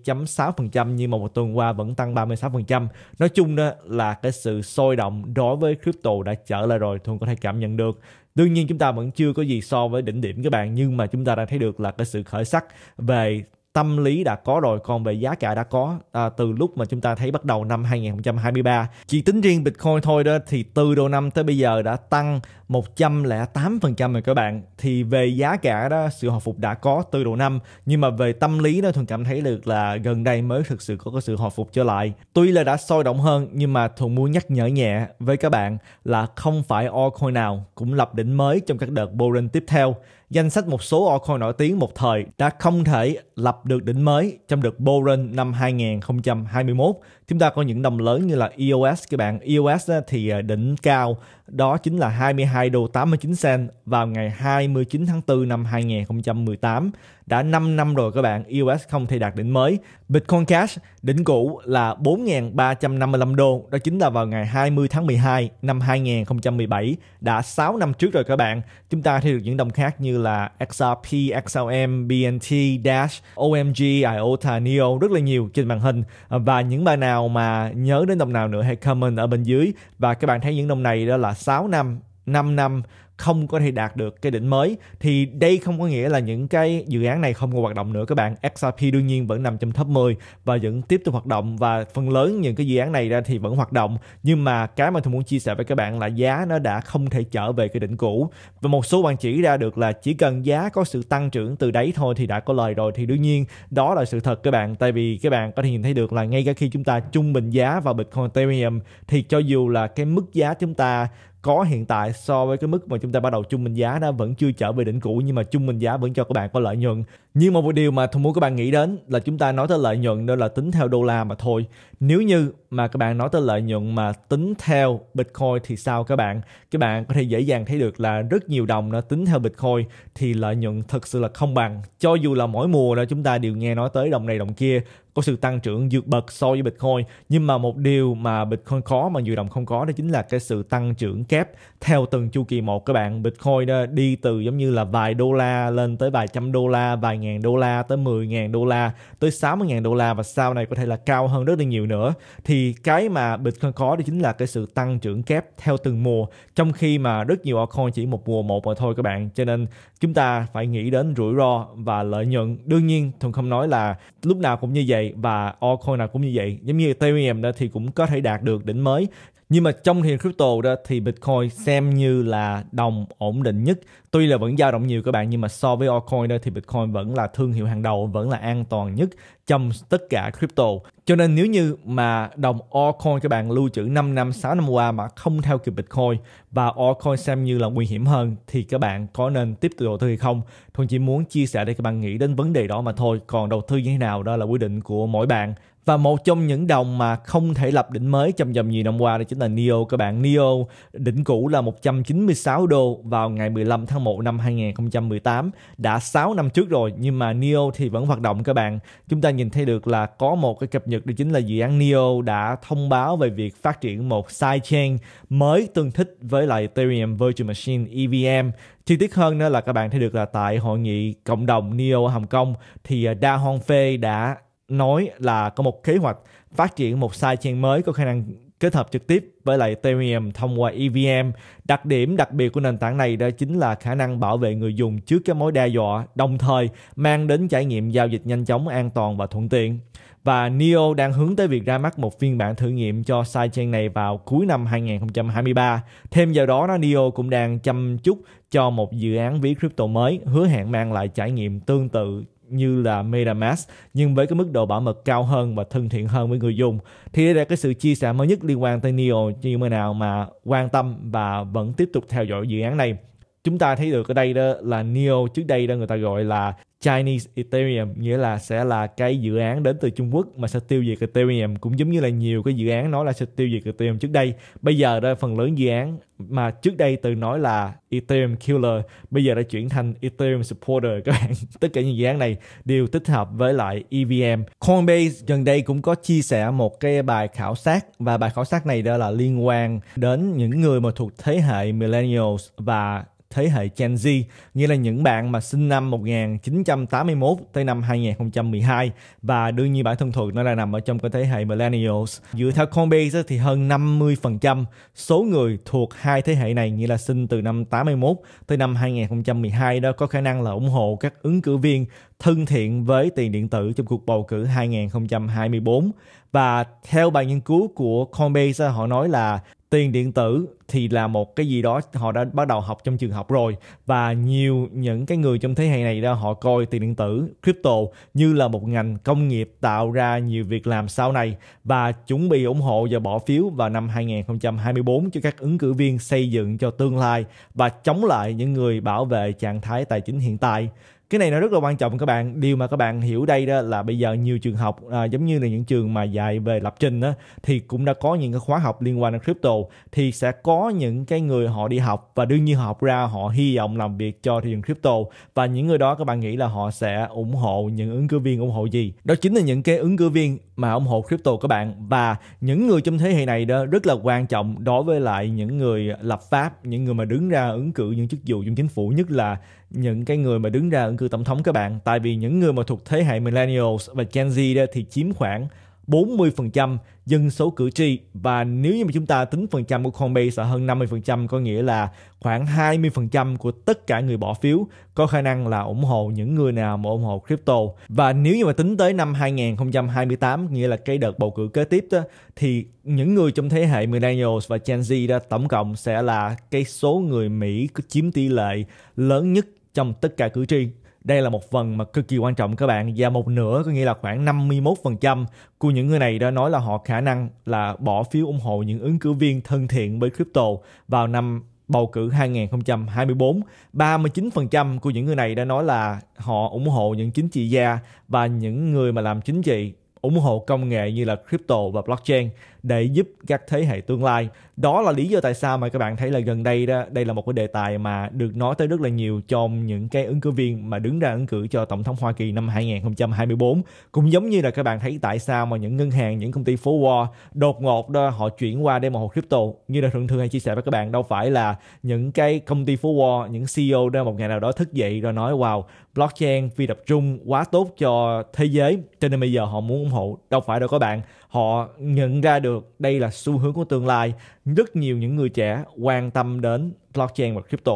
2.6% nhưng một tuần qua vẫn tăng 36%. Nói chung đó là cái sự sôi động đối với crypto đã trở lại rồi, thường có thể cảm nhận được. Đương nhiên chúng ta vẫn chưa có gì so với đỉnh điểm các bạn nhưng mà chúng ta đang thấy được là cái sự khởi sắc về tâm lý đã có rồi còn về giá cả đã có à, từ lúc mà chúng ta thấy bắt đầu năm 2023 chỉ tính riêng Bitcoin thôi đó thì từ đầu năm tới bây giờ đã tăng 108% rồi các bạn thì về giá cả đó sự hồi phục đã có từ đầu năm nhưng mà về tâm lý đó thường cảm thấy được là gần đây mới thực sự có cái sự hồi phục trở lại tuy là đã sôi động hơn nhưng mà Thuận muốn nhắc nhở nhẹ với các bạn là không phải altcoin nào cũng lập đỉnh mới trong các đợt boring tiếp theo danh sách một số altcoin nổi tiếng một thời đã không thể lập được đỉnh mới trong đợt bull run năm 2021 chúng ta có những đồng lớn như là EOS các bạn EOS thì à, đỉnh cao đó chính là 22 đô 89 cent vào ngày 29 tháng 4 năm 2018 đã 5 năm rồi các bạn EOS không thể đạt đỉnh mới Bitcoin Cash đỉnh cũ là 4.355 đô đó chính là vào ngày 20 tháng 12 năm 2017 đã 6 năm trước rồi các bạn chúng ta thấy được những đồng khác như là XRP, XLM, BNT, Dash, OMG, IOTA, NEO rất là nhiều trên màn hình và những bài nào nào mà nhớ đến đồng nào nữa hãy comment ở bên dưới và các bạn thấy những đồng này đó là 6 năm 5 năm không có thể đạt được cái đỉnh mới thì đây không có nghĩa là những cái dự án này không còn hoạt động nữa các bạn XRP đương nhiên vẫn nằm trong top 10 và vẫn tiếp tục hoạt động và phần lớn những cái dự án này ra thì vẫn hoạt động nhưng mà cái mà tôi muốn chia sẻ với các bạn là giá nó đã không thể trở về cái đỉnh cũ và một số bạn chỉ ra được là chỉ cần giá có sự tăng trưởng từ đấy thôi thì đã có lời rồi thì đương nhiên đó là sự thật các bạn tại vì các bạn có thể nhìn thấy được là ngay cả khi chúng ta trung bình giá vào Bitcoin Ethereum thì cho dù là cái mức giá chúng ta có hiện tại so với cái mức mà chúng ta bắt đầu chung bình giá nó vẫn chưa trở về đỉnh cũ nhưng mà chung bình giá vẫn cho các bạn có lợi nhuận nhưng mà một điều mà tôi muốn các bạn nghĩ đến là chúng ta nói tới lợi nhuận nên là tính theo đô la mà thôi. Nếu như mà các bạn nói tới lợi nhuận mà tính theo Bitcoin thì sao các bạn? Các bạn có thể dễ dàng thấy được là rất nhiều đồng nó tính theo Bitcoin thì lợi nhuận thực sự là không bằng. Cho dù là mỗi mùa đó chúng ta đều nghe nói tới đồng này đồng kia có sự tăng trưởng vượt bậc so với Bitcoin nhưng mà một điều mà Bitcoin có mà nhiều đồng không có đó chính là cái sự tăng trưởng kép theo từng chu kỳ một các bạn Bitcoin đó ờ, đi từ giống như là vài đô la lên tới vài trăm đô la vài 5 đô la tới 10 ngàn đô la tới 60 ngàn đô la và sau này có thể là cao hơn rất là nhiều nữa thì cái mà Bitcoin có đó chính là cái sự tăng trưởng kép theo từng mùa trong khi mà rất nhiều altcoin chỉ một mùa một mà thôi các bạn cho nên chúng ta phải nghĩ đến rủi ro và lợi nhuận đương nhiên thường không nói là lúc nào cũng như vậy và altcoin nào cũng như vậy giống như Ethereum đó thì cũng có thể đạt được đỉnh mới nhưng mà trong thị trường crypto đó thì Bitcoin xem như là đồng ổn định nhất tuy là vẫn dao động nhiều các bạn nhưng mà so với altcoin đó thì Bitcoin vẫn là thương hiệu hàng đầu vẫn là an toàn nhất trong tất cả crypto cho nên nếu như mà đồng altcoin các bạn lưu trữ 5 năm 6 năm qua mà không theo kịp Bitcoin và altcoin xem như là nguy hiểm hơn thì các bạn có nên tiếp tục đầu tư hay không Thuận chỉ muốn chia sẻ để các bạn nghĩ đến vấn đề đó mà thôi còn đầu tư như thế nào đó là quyết định của mỗi bạn và một trong những đồng mà không thể lập đỉnh mới trong vòng nhiều năm qua đó chính là NIO các bạn. NIO đỉnh cũ là 196 đô vào ngày 15 tháng 1 năm 2018, đã 6 năm trước rồi nhưng mà NIO thì vẫn hoạt động các bạn. Chúng ta nhìn thấy được là có một cái cập nhật đó chính là dự án NIO đã thông báo về việc phát triển một sidechain mới tương thích với lại Ethereum Virtual Machine EVM chi tiết hơn nữa là các bạn thấy được là tại hội nghị cộng đồng NIO ở Hồng Kông thì Da à, Hong Fei đã nói là có một kế hoạch phát triển một sidechain mới có khả năng kết hợp trực tiếp với lại Ethereum thông qua EVM. Đặc điểm đặc biệt của nền tảng này đó chính là khả năng bảo vệ người dùng trước các mối đe dọa, đồng thời mang đến trải nghiệm giao dịch nhanh chóng, an toàn và thuận tiện. Và NEO đang hướng tới việc ra mắt một phiên bản thử nghiệm cho sidechain này vào cuối năm 2023. Thêm vào đó, nó NEO cũng đang chăm chút cho một dự án ví crypto mới hứa hẹn mang lại trải nghiệm tương tự như là MetaMask nhưng với cái mức độ bảo mật cao hơn và thân thiện hơn với người dùng. Thì đây là cái sự chia sẻ mới nhất liên quan tới NEO như thế nào mà quan tâm và vẫn tiếp tục theo dõi dự án này. Chúng ta thấy được ở đây đó là NEO trước đây đó người ta gọi là Chinese Ethereum nghĩa là sẽ là cái dự án đến từ Trung Quốc mà sẽ tiêu diệt Ethereum cũng giống như là nhiều cái dự án nói là sẽ tiêu diệt Ethereum trước đây bây giờ đó phần lớn dự án mà trước đây từ nói là Ethereum Killer bây giờ đã chuyển thành Ethereum Supporter các bạn tất cả những dự án này đều tích hợp với lại EVM Coinbase gần đây cũng có chia sẻ một cái bài khảo sát và bài khảo sát này đó là liên quan đến những người mà thuộc thế hệ millennials và thế hệ Gen Z như là những bạn mà sinh năm 1981 tới năm 2012 và đương nhiên bản thân thuộc nó là nằm ở trong cái thế hệ Millennials. Dựa theo Coinbase thì hơn 50% số người thuộc hai thế hệ này như là sinh từ năm 81 tới năm 2012 đó có khả năng là ủng hộ các ứng cử viên thân thiện với tiền điện tử trong cuộc bầu cử 2024 và theo bài nghiên cứu của Coinbase họ nói là tiền điện tử thì là một cái gì đó họ đã bắt đầu học trong trường học rồi và nhiều những cái người trong thế hệ này đó họ coi tiền điện tử crypto như là một ngành công nghiệp tạo ra nhiều việc làm sau này và chuẩn bị ủng hộ và bỏ phiếu vào năm 2024 cho các ứng cử viên xây dựng cho tương lai và chống lại những người bảo vệ trạng thái tài chính hiện tại cái này nó rất là quan trọng các bạn điều mà các bạn hiểu đây đó là bây giờ nhiều trường học à, giống như là những trường mà dạy về lập trình đó, thì cũng đã có những cái khóa học liên quan đến crypto thì sẽ có những cái người họ đi học và đương nhiên họ học ra họ hy vọng làm việc cho thị trường crypto và những người đó các bạn nghĩ là họ sẽ ủng hộ những ứng cử viên ủng hộ gì đó chính là những cái ứng cử viên mà ủng hộ crypto các bạn và những người trong thế hệ này đó rất là quan trọng đối với lại những người lập pháp những người mà đứng ra ứng cử những chức vụ trong chính phủ nhất là những cái người mà đứng ra ứng cử tổng thống các bạn tại vì những người mà thuộc thế hệ millennials và gen z đó thì chiếm khoảng 40% dân số cử tri và nếu như mà chúng ta tính phần trăm của con base là hơn 50% có nghĩa là khoảng 20% của tất cả người bỏ phiếu có khả năng là ủng hộ những người nào mà ủng hộ crypto. Và nếu như mà tính tới năm 2028 nghĩa là cái đợt bầu cử kế tiếp đó thì những người trong thế hệ millennials và Gen Z đó tổng cộng sẽ là cái số người Mỹ chiếm tỷ lệ lớn nhất trong tất cả cử tri đây là một phần mà cực kỳ quan trọng các bạn và một nửa có nghĩa là khoảng 51% của những người này đã nói là họ khả năng là bỏ phiếu ủng hộ những ứng cử viên thân thiện với crypto vào năm bầu cử 2024. 39% của những người này đã nói là họ ủng hộ những chính trị gia và những người mà làm chính trị ủng hộ công nghệ như là crypto và blockchain để giúp các thế hệ tương lai đó là lý do tại sao mà các bạn thấy là gần đây đó đây là một cái đề tài mà được nói tới rất là nhiều trong những cái ứng cử viên mà đứng ra ứng cử cho tổng thống Hoa Kỳ năm 2024 cũng giống như là các bạn thấy tại sao mà những ngân hàng những công ty phố Wall đột ngột đó họ chuyển qua để một hồ crypto như là thường thường hay chia sẻ với các bạn đâu phải là những cái công ty phố Wall những CEO đó một ngày nào đó thức dậy rồi nói wow blockchain phi tập trung quá tốt cho thế giới cho nên bây giờ họ muốn ủng hộ đâu phải đâu các bạn họ nhận ra được đây là xu hướng của tương lai rất nhiều những người trẻ quan tâm đến blockchain và crypto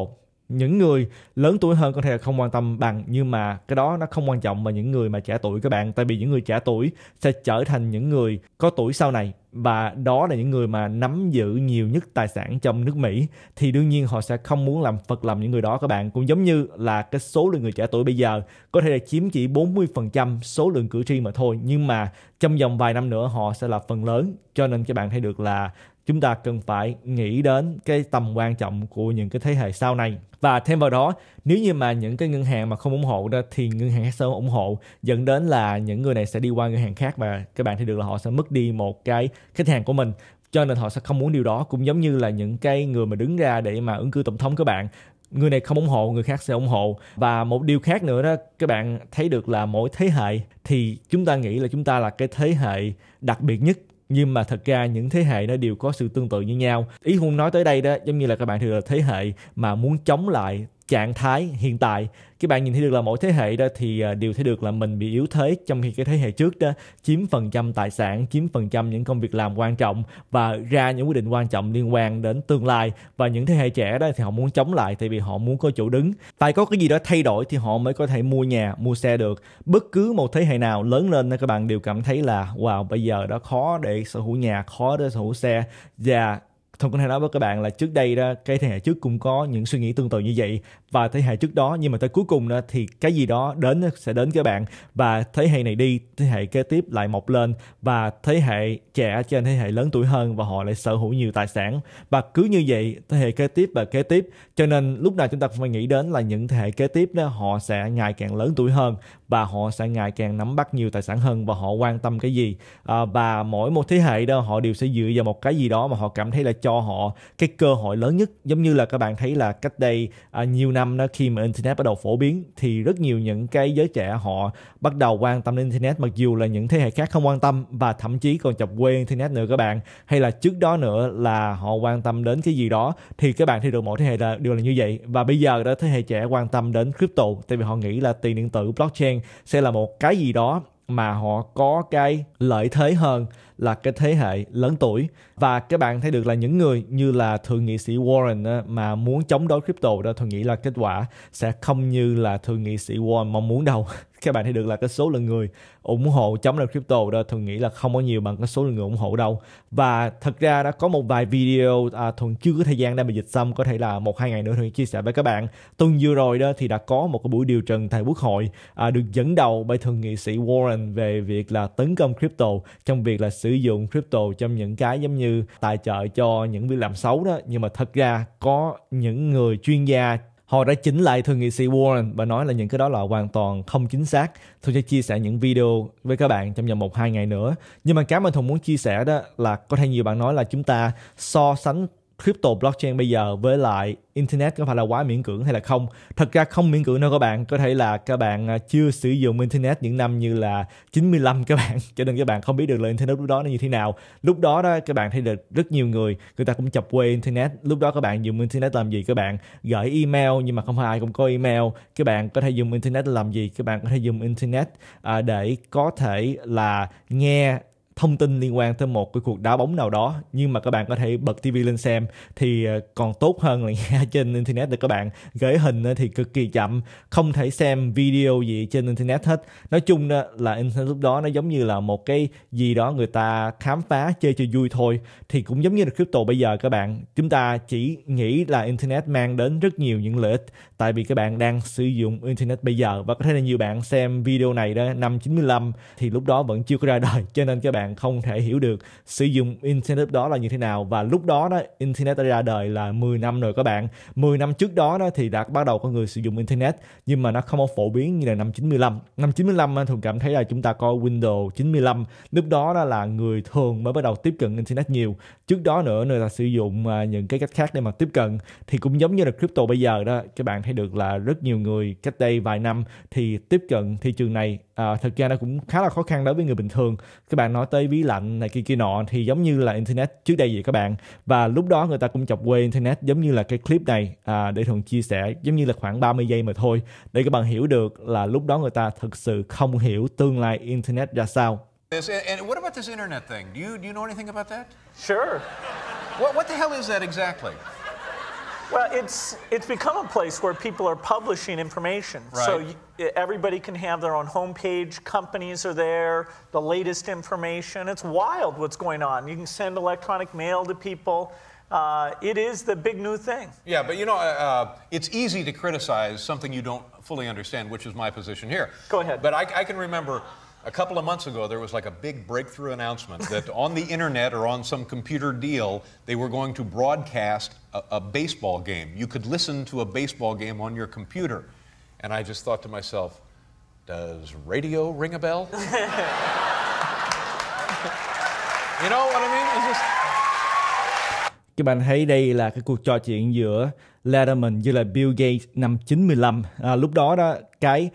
những người lớn tuổi hơn có thể là không quan tâm bằng nhưng mà cái đó nó không quan trọng mà những người mà trẻ tuổi các bạn tại vì những người trẻ tuổi sẽ trở thành những người có tuổi sau này và đó là những người mà nắm giữ nhiều nhất tài sản trong nước Mỹ thì đương nhiên họ sẽ không muốn làm phật làm những người đó các bạn cũng giống như là cái số lượng người trẻ tuổi bây giờ có thể là chiếm chỉ 40% số lượng cử tri mà thôi nhưng mà trong vòng vài năm nữa họ sẽ là phần lớn cho nên các bạn thấy được là chúng ta cần phải nghĩ đến cái tầm quan trọng của những cái thế hệ sau này và thêm vào đó nếu như mà những cái ngân hàng mà không ủng hộ đó thì ngân hàng khác sẽ ủng hộ dẫn đến là những người này sẽ đi qua ngân hàng khác và các bạn thấy được là họ sẽ mất đi một cái khách hàng của mình cho nên họ sẽ không muốn điều đó cũng giống như là những cái người mà đứng ra để mà ứng cử tổng thống các bạn người này không ủng hộ người khác sẽ ủng hộ và một điều khác nữa đó các bạn thấy được là mỗi thế hệ thì chúng ta nghĩ là chúng ta là cái thế hệ đặc biệt nhất nhưng mà thật ra những thế hệ nó đều có sự tương tự như nhau ý hùng nói tới đây đó giống như là các bạn thường là thế hệ mà muốn chống lại trạng thái hiện tại các bạn nhìn thấy được là mỗi thế hệ đó thì à, đều thấy được là mình bị yếu thế trong khi cái thế hệ trước đó chiếm phần trăm tài sản chiếm phần trăm những công việc làm quan trọng và ra những quyết định quan trọng liên quan đến tương lai và những thế hệ trẻ đó thì họ muốn chống lại tại vì họ muốn có chỗ đứng phải có cái gì đó thay đổi thì họ mới có thể mua nhà mua xe được bất cứ một thế hệ nào lớn lên các bạn đều cảm thấy là wow bây giờ đó khó để sở hữu nhà khó để sở hữu xe và thông cũng hay nói với các bạn là trước đây đó cái thế hệ trước cũng có những suy nghĩ tương tự như vậy và thế hệ trước đó nhưng mà tới cuối cùng đó, thì cái gì đó đến sẽ đến các bạn và thế hệ này đi thế hệ kế tiếp lại mọc lên và thế hệ trẻ trên thế hệ lớn tuổi hơn và họ lại sở hữu nhiều tài sản và cứ như vậy thế hệ kế tiếp và kế tiếp cho nên lúc nào chúng ta phải nghĩ đến là những thế hệ kế tiếp đó họ sẽ ngày càng lớn tuổi hơn và họ sẽ ngày càng nắm bắt nhiều tài sản hơn và họ quan tâm cái gì à, và mỗi một thế hệ đó họ đều sẽ dựa vào một cái gì đó mà họ cảm thấy là cho cho họ cái cơ hội lớn nhất giống như là các bạn thấy là cách đây à, nhiều năm đó khi mà internet bắt đầu phổ biến thì rất nhiều những cái giới trẻ họ bắt đầu quan tâm đến internet mặc dù là những thế hệ khác không quan tâm và thậm chí còn chọc quê internet nữa các bạn hay là trước đó nữa là họ quan tâm đến cái gì đó thì các bạn thì được mỗi thế hệ là đều là như vậy và bây giờ đó thế hệ trẻ quan tâm đến crypto tại vì họ nghĩ là tiền điện tử blockchain sẽ là một cái gì đó mà họ có cái lợi thế hơn là cái thế hệ lớn tuổi và các bạn thấy được là những người như là thượng nghị sĩ Warren mà muốn chống đối crypto đó tôi nghĩ là kết quả sẽ không như là thượng nghị sĩ Warren mong muốn đâu các bạn thấy được là cái số lượng người ủng hộ chống lại crypto đó thường nghĩ là không có nhiều bằng cái số lượng người ủng hộ đâu và thật ra đã có một vài video à, thuần chưa có thời gian đang bị dịch xong có thể là một hai ngày nữa thuần chia sẻ với các bạn tuần vừa rồi đó thì đã có một cái buổi điều trần tại quốc hội à, được dẫn đầu bởi thượng nghị sĩ Warren về việc là tấn công crypto trong việc là sử dụng crypto trong những cái giống như tài trợ cho những việc làm xấu đó nhưng mà thật ra có những người chuyên gia họ đã chỉnh lại thượng nghị sĩ Warren và nói là những cái đó là hoàn toàn không chính xác. Tôi sẽ chia sẻ những video với các bạn trong vòng một hai ngày nữa. Nhưng mà cái mà Thùng muốn chia sẻ đó là có thể nhiều bạn nói là chúng ta so sánh crypto blockchain bây giờ với lại internet có phải là quá miễn cưỡng hay là không thật ra không miễn cưỡng đâu các bạn có thể là các bạn à, chưa sử dụng internet những năm như là 95 các bạn cho nên các bạn không biết được là internet lúc đó nó như thế nào lúc đó đó các bạn thấy được rất nhiều người người ta cũng chập quê internet lúc đó các bạn dùng internet làm gì các bạn gửi email nhưng mà không phải ai cũng có email các bạn có thể dùng internet làm gì các bạn có thể dùng internet à, để có thể là nghe thông tin liên quan tới một cái cuộc đá bóng nào đó nhưng mà các bạn có thể bật TV lên xem thì ờ, còn tốt hơn là nghe trên internet được các bạn gửi hình thì cực kỳ chậm không thể xem video gì trên internet hết nói chung là internet lúc đó nó giống như là một cái gì đó người ta khám phá chơi cho vui thôi thì cũng giống như là crypto bây giờ các bạn chúng ta chỉ nghĩ là internet mang đến rất nhiều những lợi ích tại vì các bạn đang sử dụng internet bây giờ và có thể là nhiều bạn xem video này đó năm 95 thì lúc đó vẫn chưa có ra đời cho nên các bạn không thể hiểu được sử dụng internet đó là như thế nào và lúc đó đó internet đã ra đời là 10 năm rồi các bạn 10 năm trước đó đó thì đã bắt đầu có người sử dụng internet nhưng mà nó không có phổ biến như là năm 95 năm 95 anh thường cảm thấy là chúng ta coi Windows 95 lúc đó đó là người thường mới bắt đầu tiếp cận internet nhiều trước đó nữa người ta sử dụng à, những cái cách khác để mà tiếp cận thì cũng giống như là crypto bây giờ đó các bạn thấy được là rất nhiều người cách đây vài năm thì tiếp cận thị trường này à, thật ra nó cũng khá là khó khăn đối với người bình thường các bạn nói tới ví lạnh này kia kia nọ thì giống như là internet trước đây vậy các bạn và lúc đó người ta cũng chọc quê internet giống như là cái clip này à, để thường chia sẻ giống như là khoảng 30 giây mà thôi để các bạn hiểu được là lúc đó người ta thực sự không hiểu tương lai internet ra sao This, and what about this internet thing? Do you, do you know anything about that? Sure. What, what the hell is that exactly? Well, it's it's become a place where people are publishing information. Right. So you, everybody can have their own homepage. Companies are there. The latest information. It's wild what's going on. You can send electronic mail to people. Uh, it is the big new thing. Yeah, but you know, uh, uh it's easy to criticize something you don't fully understand, which is my position here. Go ahead. But I, I can remember a couple of months ago, there was like a big breakthrough announcement that on the internet or on some computer deal, they were going to broadcast a, baseball game. You could listen to a baseball game on your computer. And I just thought to myself, does radio ring a bell? you know what I mean? It's just... Các bạn thấy đây là cái cuộc trò chuyện giữa Letterman với là Bill Gates năm 95. À, lúc đó đó cái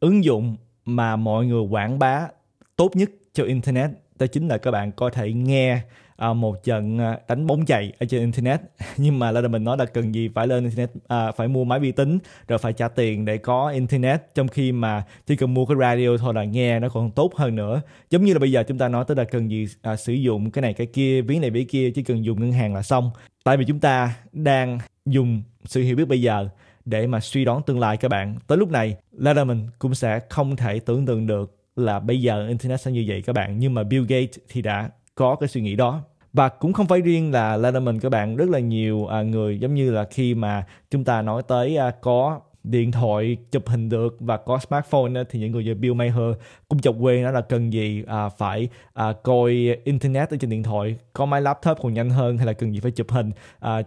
ứng dụng mà mọi người quảng bá tốt nhất cho internet đó chính là các bạn có thể nghe Ờ, một trận ờ, đánh bóng chày ở trên internet nhưng mà là mình nói là cần gì phải lên internet uh, phải mua máy vi tính rồi phải trả tiền để có internet trong khi mà chỉ cần mua cái radio thôi là nghe nó còn tốt hơn nữa giống như là bây giờ chúng ta nói tới là cần gì uh, sử dụng cái này cái kia ví này ví kia chỉ cần dùng ngân hàng là xong tại vì chúng ta đang dùng sự hiểu biết bây giờ để mà suy đoán tương lai các bạn tới lúc này là mình cũng sẽ không thể tưởng tượng được là bây giờ internet sẽ như vậy các bạn nhưng mà Bill Gates thì đã có cái suy nghĩ đó và cũng không phải riêng là Letterman các bạn rất là nhiều à, người giống như là khi mà chúng ta nói tới à, có điện thoại chụp hình được và có smartphone thì những người như Bill Maher cũng chọc quê nó là cần gì à, phải coi internet ở trên điện thoại có máy laptop còn nhanh hơn hay là cần gì phải chụp hình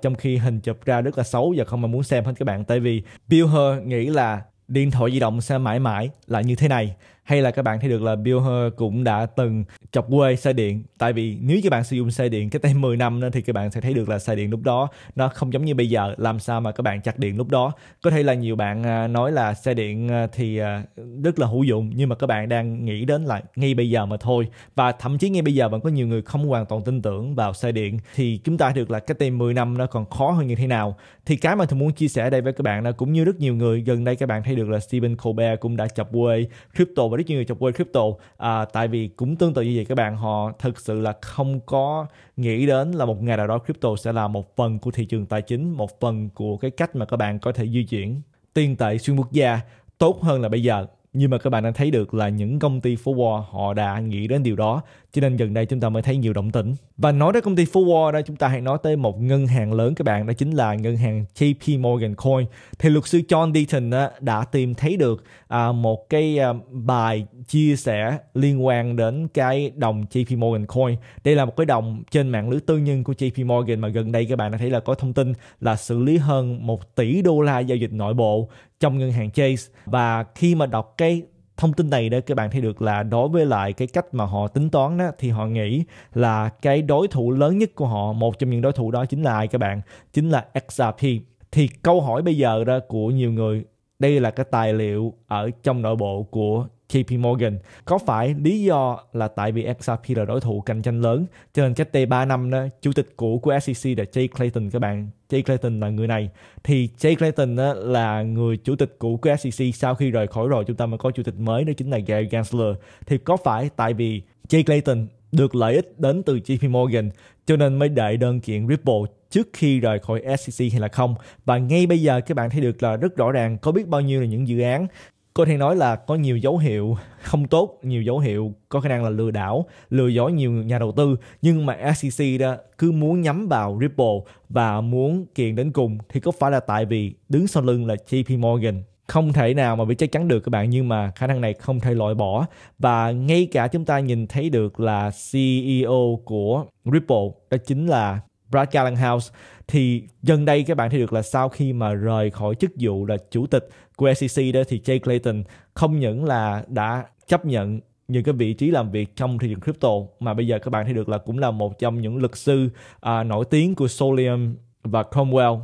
trong khi hình chụp ra rất là xấu và không ai muốn xem hết các bạn tại vì Bill Maher nghĩ là điện thoại di động sẽ mãi mãi là như thế này hay là các bạn thấy được là Bill cũng đã từng chọc quê xe điện tại vì nếu các bạn sử dụng xe điện cái tay 10 năm nữa, thì các bạn sẽ thấy được là xe điện lúc đó nó không giống như bây giờ làm sao mà các bạn chặt điện lúc đó có thể là nhiều bạn à, nói là xe điện à, thì à, rất là hữu dụng nhưng mà các bạn đang nghĩ đến lại ngay bây giờ mà thôi và thậm chí ngay bây giờ vẫn có nhiều người không hoàn toàn tin tưởng vào xe điện thì chúng ta được là cái tay 10 năm nó còn khó hơn như thế nào thì cái mà tôi muốn chia sẻ đây với các bạn là cũng như rất nhiều người gần đây các bạn thấy được là Stephen Colbert cũng đã chọc quê crypto và rất nhiều người chọc quên crypto à, tại vì cũng tương tự như vậy các bạn họ thực sự là không có nghĩ đến là một ngày nào đó crypto sẽ là một phần của thị trường tài chính một phần của cái cách mà các bạn có thể di chuyển tiền tệ xuyên quốc gia tốt hơn là bây giờ nhưng mà các bạn đã thấy được là những công ty forward họ đã nghĩ đến điều đó cho nên gần đây chúng ta mới thấy nhiều động tĩnh và nói đến công ty forward Wall đó chúng ta hãy nói tới một ngân hàng lớn các bạn đó chính là ngân hàng JP Morgan Coin thì luật sư John Deaton đã tìm thấy được à, một cái à, bài chia sẻ liên quan đến cái đồng JP Morgan Coin đây là một cái đồng trên mạng lưới tư nhân của JP Morgan mà gần đây các bạn đã thấy là có thông tin là xử lý hơn một tỷ đô la giao dịch nội bộ trong ngân hàng Chase và khi mà đọc cái thông tin này để các bạn thấy được là đối với lại cái cách mà họ tính toán đó thì họ nghĩ là cái đối thủ lớn nhất của họ một trong những đối thủ đó chính là ai các bạn chính là XRP thì câu hỏi bây giờ ra của nhiều người đây là cái tài liệu ở trong nội bộ của JP Morgan. Có phải lý do là tại vì XRP là đối thủ cạnh tranh lớn cho nên cách đây 3 năm đó, chủ tịch cũ của SEC là Jay Clayton các bạn. Jay Clayton là người này. Thì Jay Clayton đó là người chủ tịch cũ của SEC sau khi rời khỏi rồi chúng ta mới có chủ tịch mới đó chính là Gary Gensler. Thì có phải tại vì Jay Clayton được lợi ích đến từ JP Morgan cho nên mới đại đơn kiện Ripple trước khi rời khỏi SEC hay là không và ngay bây giờ các bạn thấy được là rất rõ ràng có biết bao nhiêu là những dự án có thể nói là có nhiều dấu hiệu không tốt nhiều dấu hiệu có khả năng là lừa đảo lừa dối nhiều nhà đầu tư nhưng mà SEC đó cứ muốn nhắm vào Ripple và muốn kiện đến cùng thì có phải là tại vì đứng sau lưng là JP Morgan không thể nào mà bị chắc chắn được các bạn nhưng mà khả năng này không thể loại bỏ và ngay cả chúng ta nhìn thấy được là CEO của Ripple đó chính là Brad Gallagher thì gần đây các bạn thấy được là sau khi mà rời khỏi chức vụ là chủ tịch của SEC đó thì Jay Clayton không những là đã chấp nhận những cái vị trí làm việc trong thị trường crypto mà bây giờ các bạn thấy được là cũng là một trong những luật sư à, nổi tiếng của Solium và Cromwell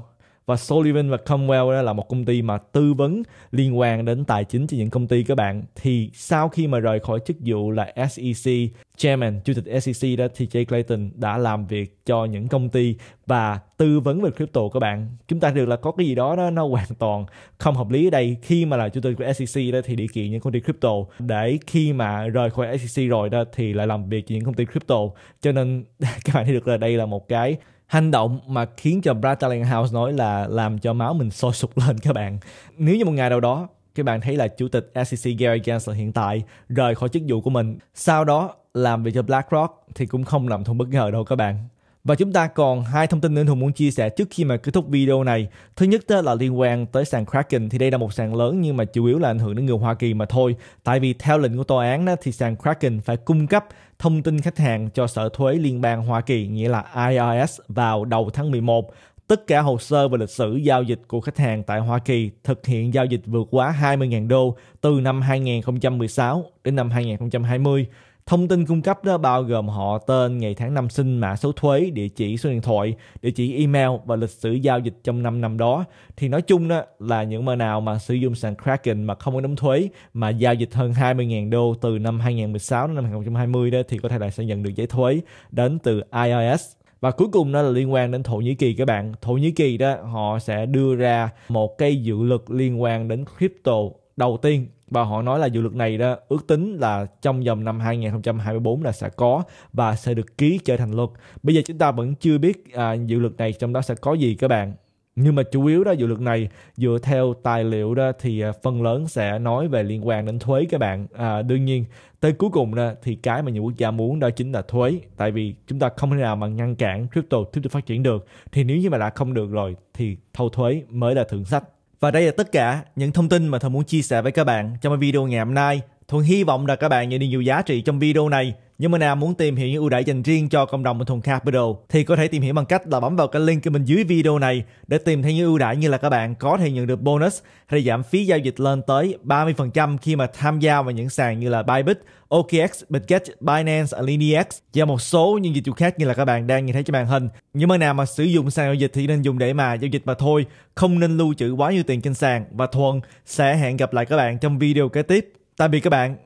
và Sullivan và Cromwell là một công ty mà tư vấn liên quan đến tài chính cho những công ty các bạn thì sau khi mà rời khỏi chức vụ là SEC chairman chủ tịch SEC đó thì Jay Clayton đã làm việc cho những công ty và tư vấn về crypto các bạn chúng ta được là có cái gì đó, đó nó hoàn toàn không hợp lý ở đây khi mà là chủ tịch của SEC đó thì điều kiện những công ty crypto để khi mà rời khỏi SEC rồi đó thì lại làm việc cho những công ty crypto cho nên các bạn thấy được là đây là một cái hành động mà khiến cho Bradley House nói là làm cho máu mình sôi sục lên các bạn. Nếu như một ngày nào đó các bạn thấy là chủ tịch SEC Gary Gensler hiện tại rời khỏi chức vụ của mình, sau đó làm việc cho BlackRock thì cũng không làm không bất ngờ đâu các bạn. Và chúng ta còn hai thông tin nữa Hùng muốn chia sẻ trước khi mà kết thúc video này. Thứ nhất đó là liên quan tới sàn Kraken thì đây là một sàn lớn nhưng mà chủ yếu là ảnh hưởng đến người Hoa Kỳ mà thôi. Tại vì theo lệnh của tòa án đó thì sàn Kraken phải cung cấp thông tin khách hàng cho Sở Thuế Liên bang Hoa Kỳ nghĩa là IRS vào đầu tháng 11 tất cả hồ sơ và lịch sử giao dịch của khách hàng tại Hoa Kỳ thực hiện giao dịch vượt quá 20.000 đô từ năm 2016 đến năm 2020 Thông tin cung cấp đó bao gồm họ, tên, ngày tháng năm sinh, mã số thuế, địa chỉ số điện thoại, địa chỉ email và lịch sử giao dịch trong 5 năm đó. Thì nói chung đó là những mơ nào mà sử dụng sàn Kraken mà không có đóng thuế mà giao dịch hơn 20.000 đô từ năm 2016 đến năm 2020 đó thì có thể là sẽ nhận được giấy thuế đến từ IRS và cuối cùng đó là liên quan đến thổ nhĩ kỳ các bạn thổ nhĩ kỳ đó họ sẽ đưa ra một cái dự luật liên quan đến crypto đầu tiên và họ nói là dự luật này đó ước tính là trong vòng năm 2024 là sẽ có và sẽ được ký trở thành luật. Bây giờ chúng ta vẫn chưa biết à, dự luật này trong đó sẽ có gì các bạn. Nhưng mà chủ yếu đó dự luật này dựa theo tài liệu đó thì à, phần lớn sẽ nói về liên quan đến thuế các bạn. À, đương nhiên tới cuối cùng đó thì cái mà nhiều quốc gia muốn đó chính là thuế. Tại vì chúng ta không thể nào mà ngăn cản crypto tiếp tục phát triển được. Thì nếu như mà đã không được rồi thì thâu thuế mới là thượng sách và đây là tất cả những thông tin mà Thuận muốn chia sẻ với các bạn trong video ngày hôm nay. Thuận hy vọng là các bạn nhận được nhiều giá trị trong video này. Nếu nào muốn tìm hiểu những ưu đãi dành riêng cho cộng đồng bên Thùng Capital thì có thể tìm hiểu bằng cách là bấm vào cái link ở bên dưới video này để tìm thấy những ưu đãi như là các bạn có thể nhận được bonus hay giảm phí giao dịch lên tới 30% khi mà tham gia vào những sàn như là Bybit, OKX, Bitget, Binance, AlineX và một số những dịch vụ khác như là các bạn đang nhìn thấy trên màn hình. Những bạn nào mà sử dụng sàn giao dịch thì nên dùng để mà giao dịch mà thôi, không nên lưu trữ quá nhiều tiền trên sàn và Thuần sẽ hẹn gặp lại các bạn trong video kế tiếp. Tạm biệt các bạn.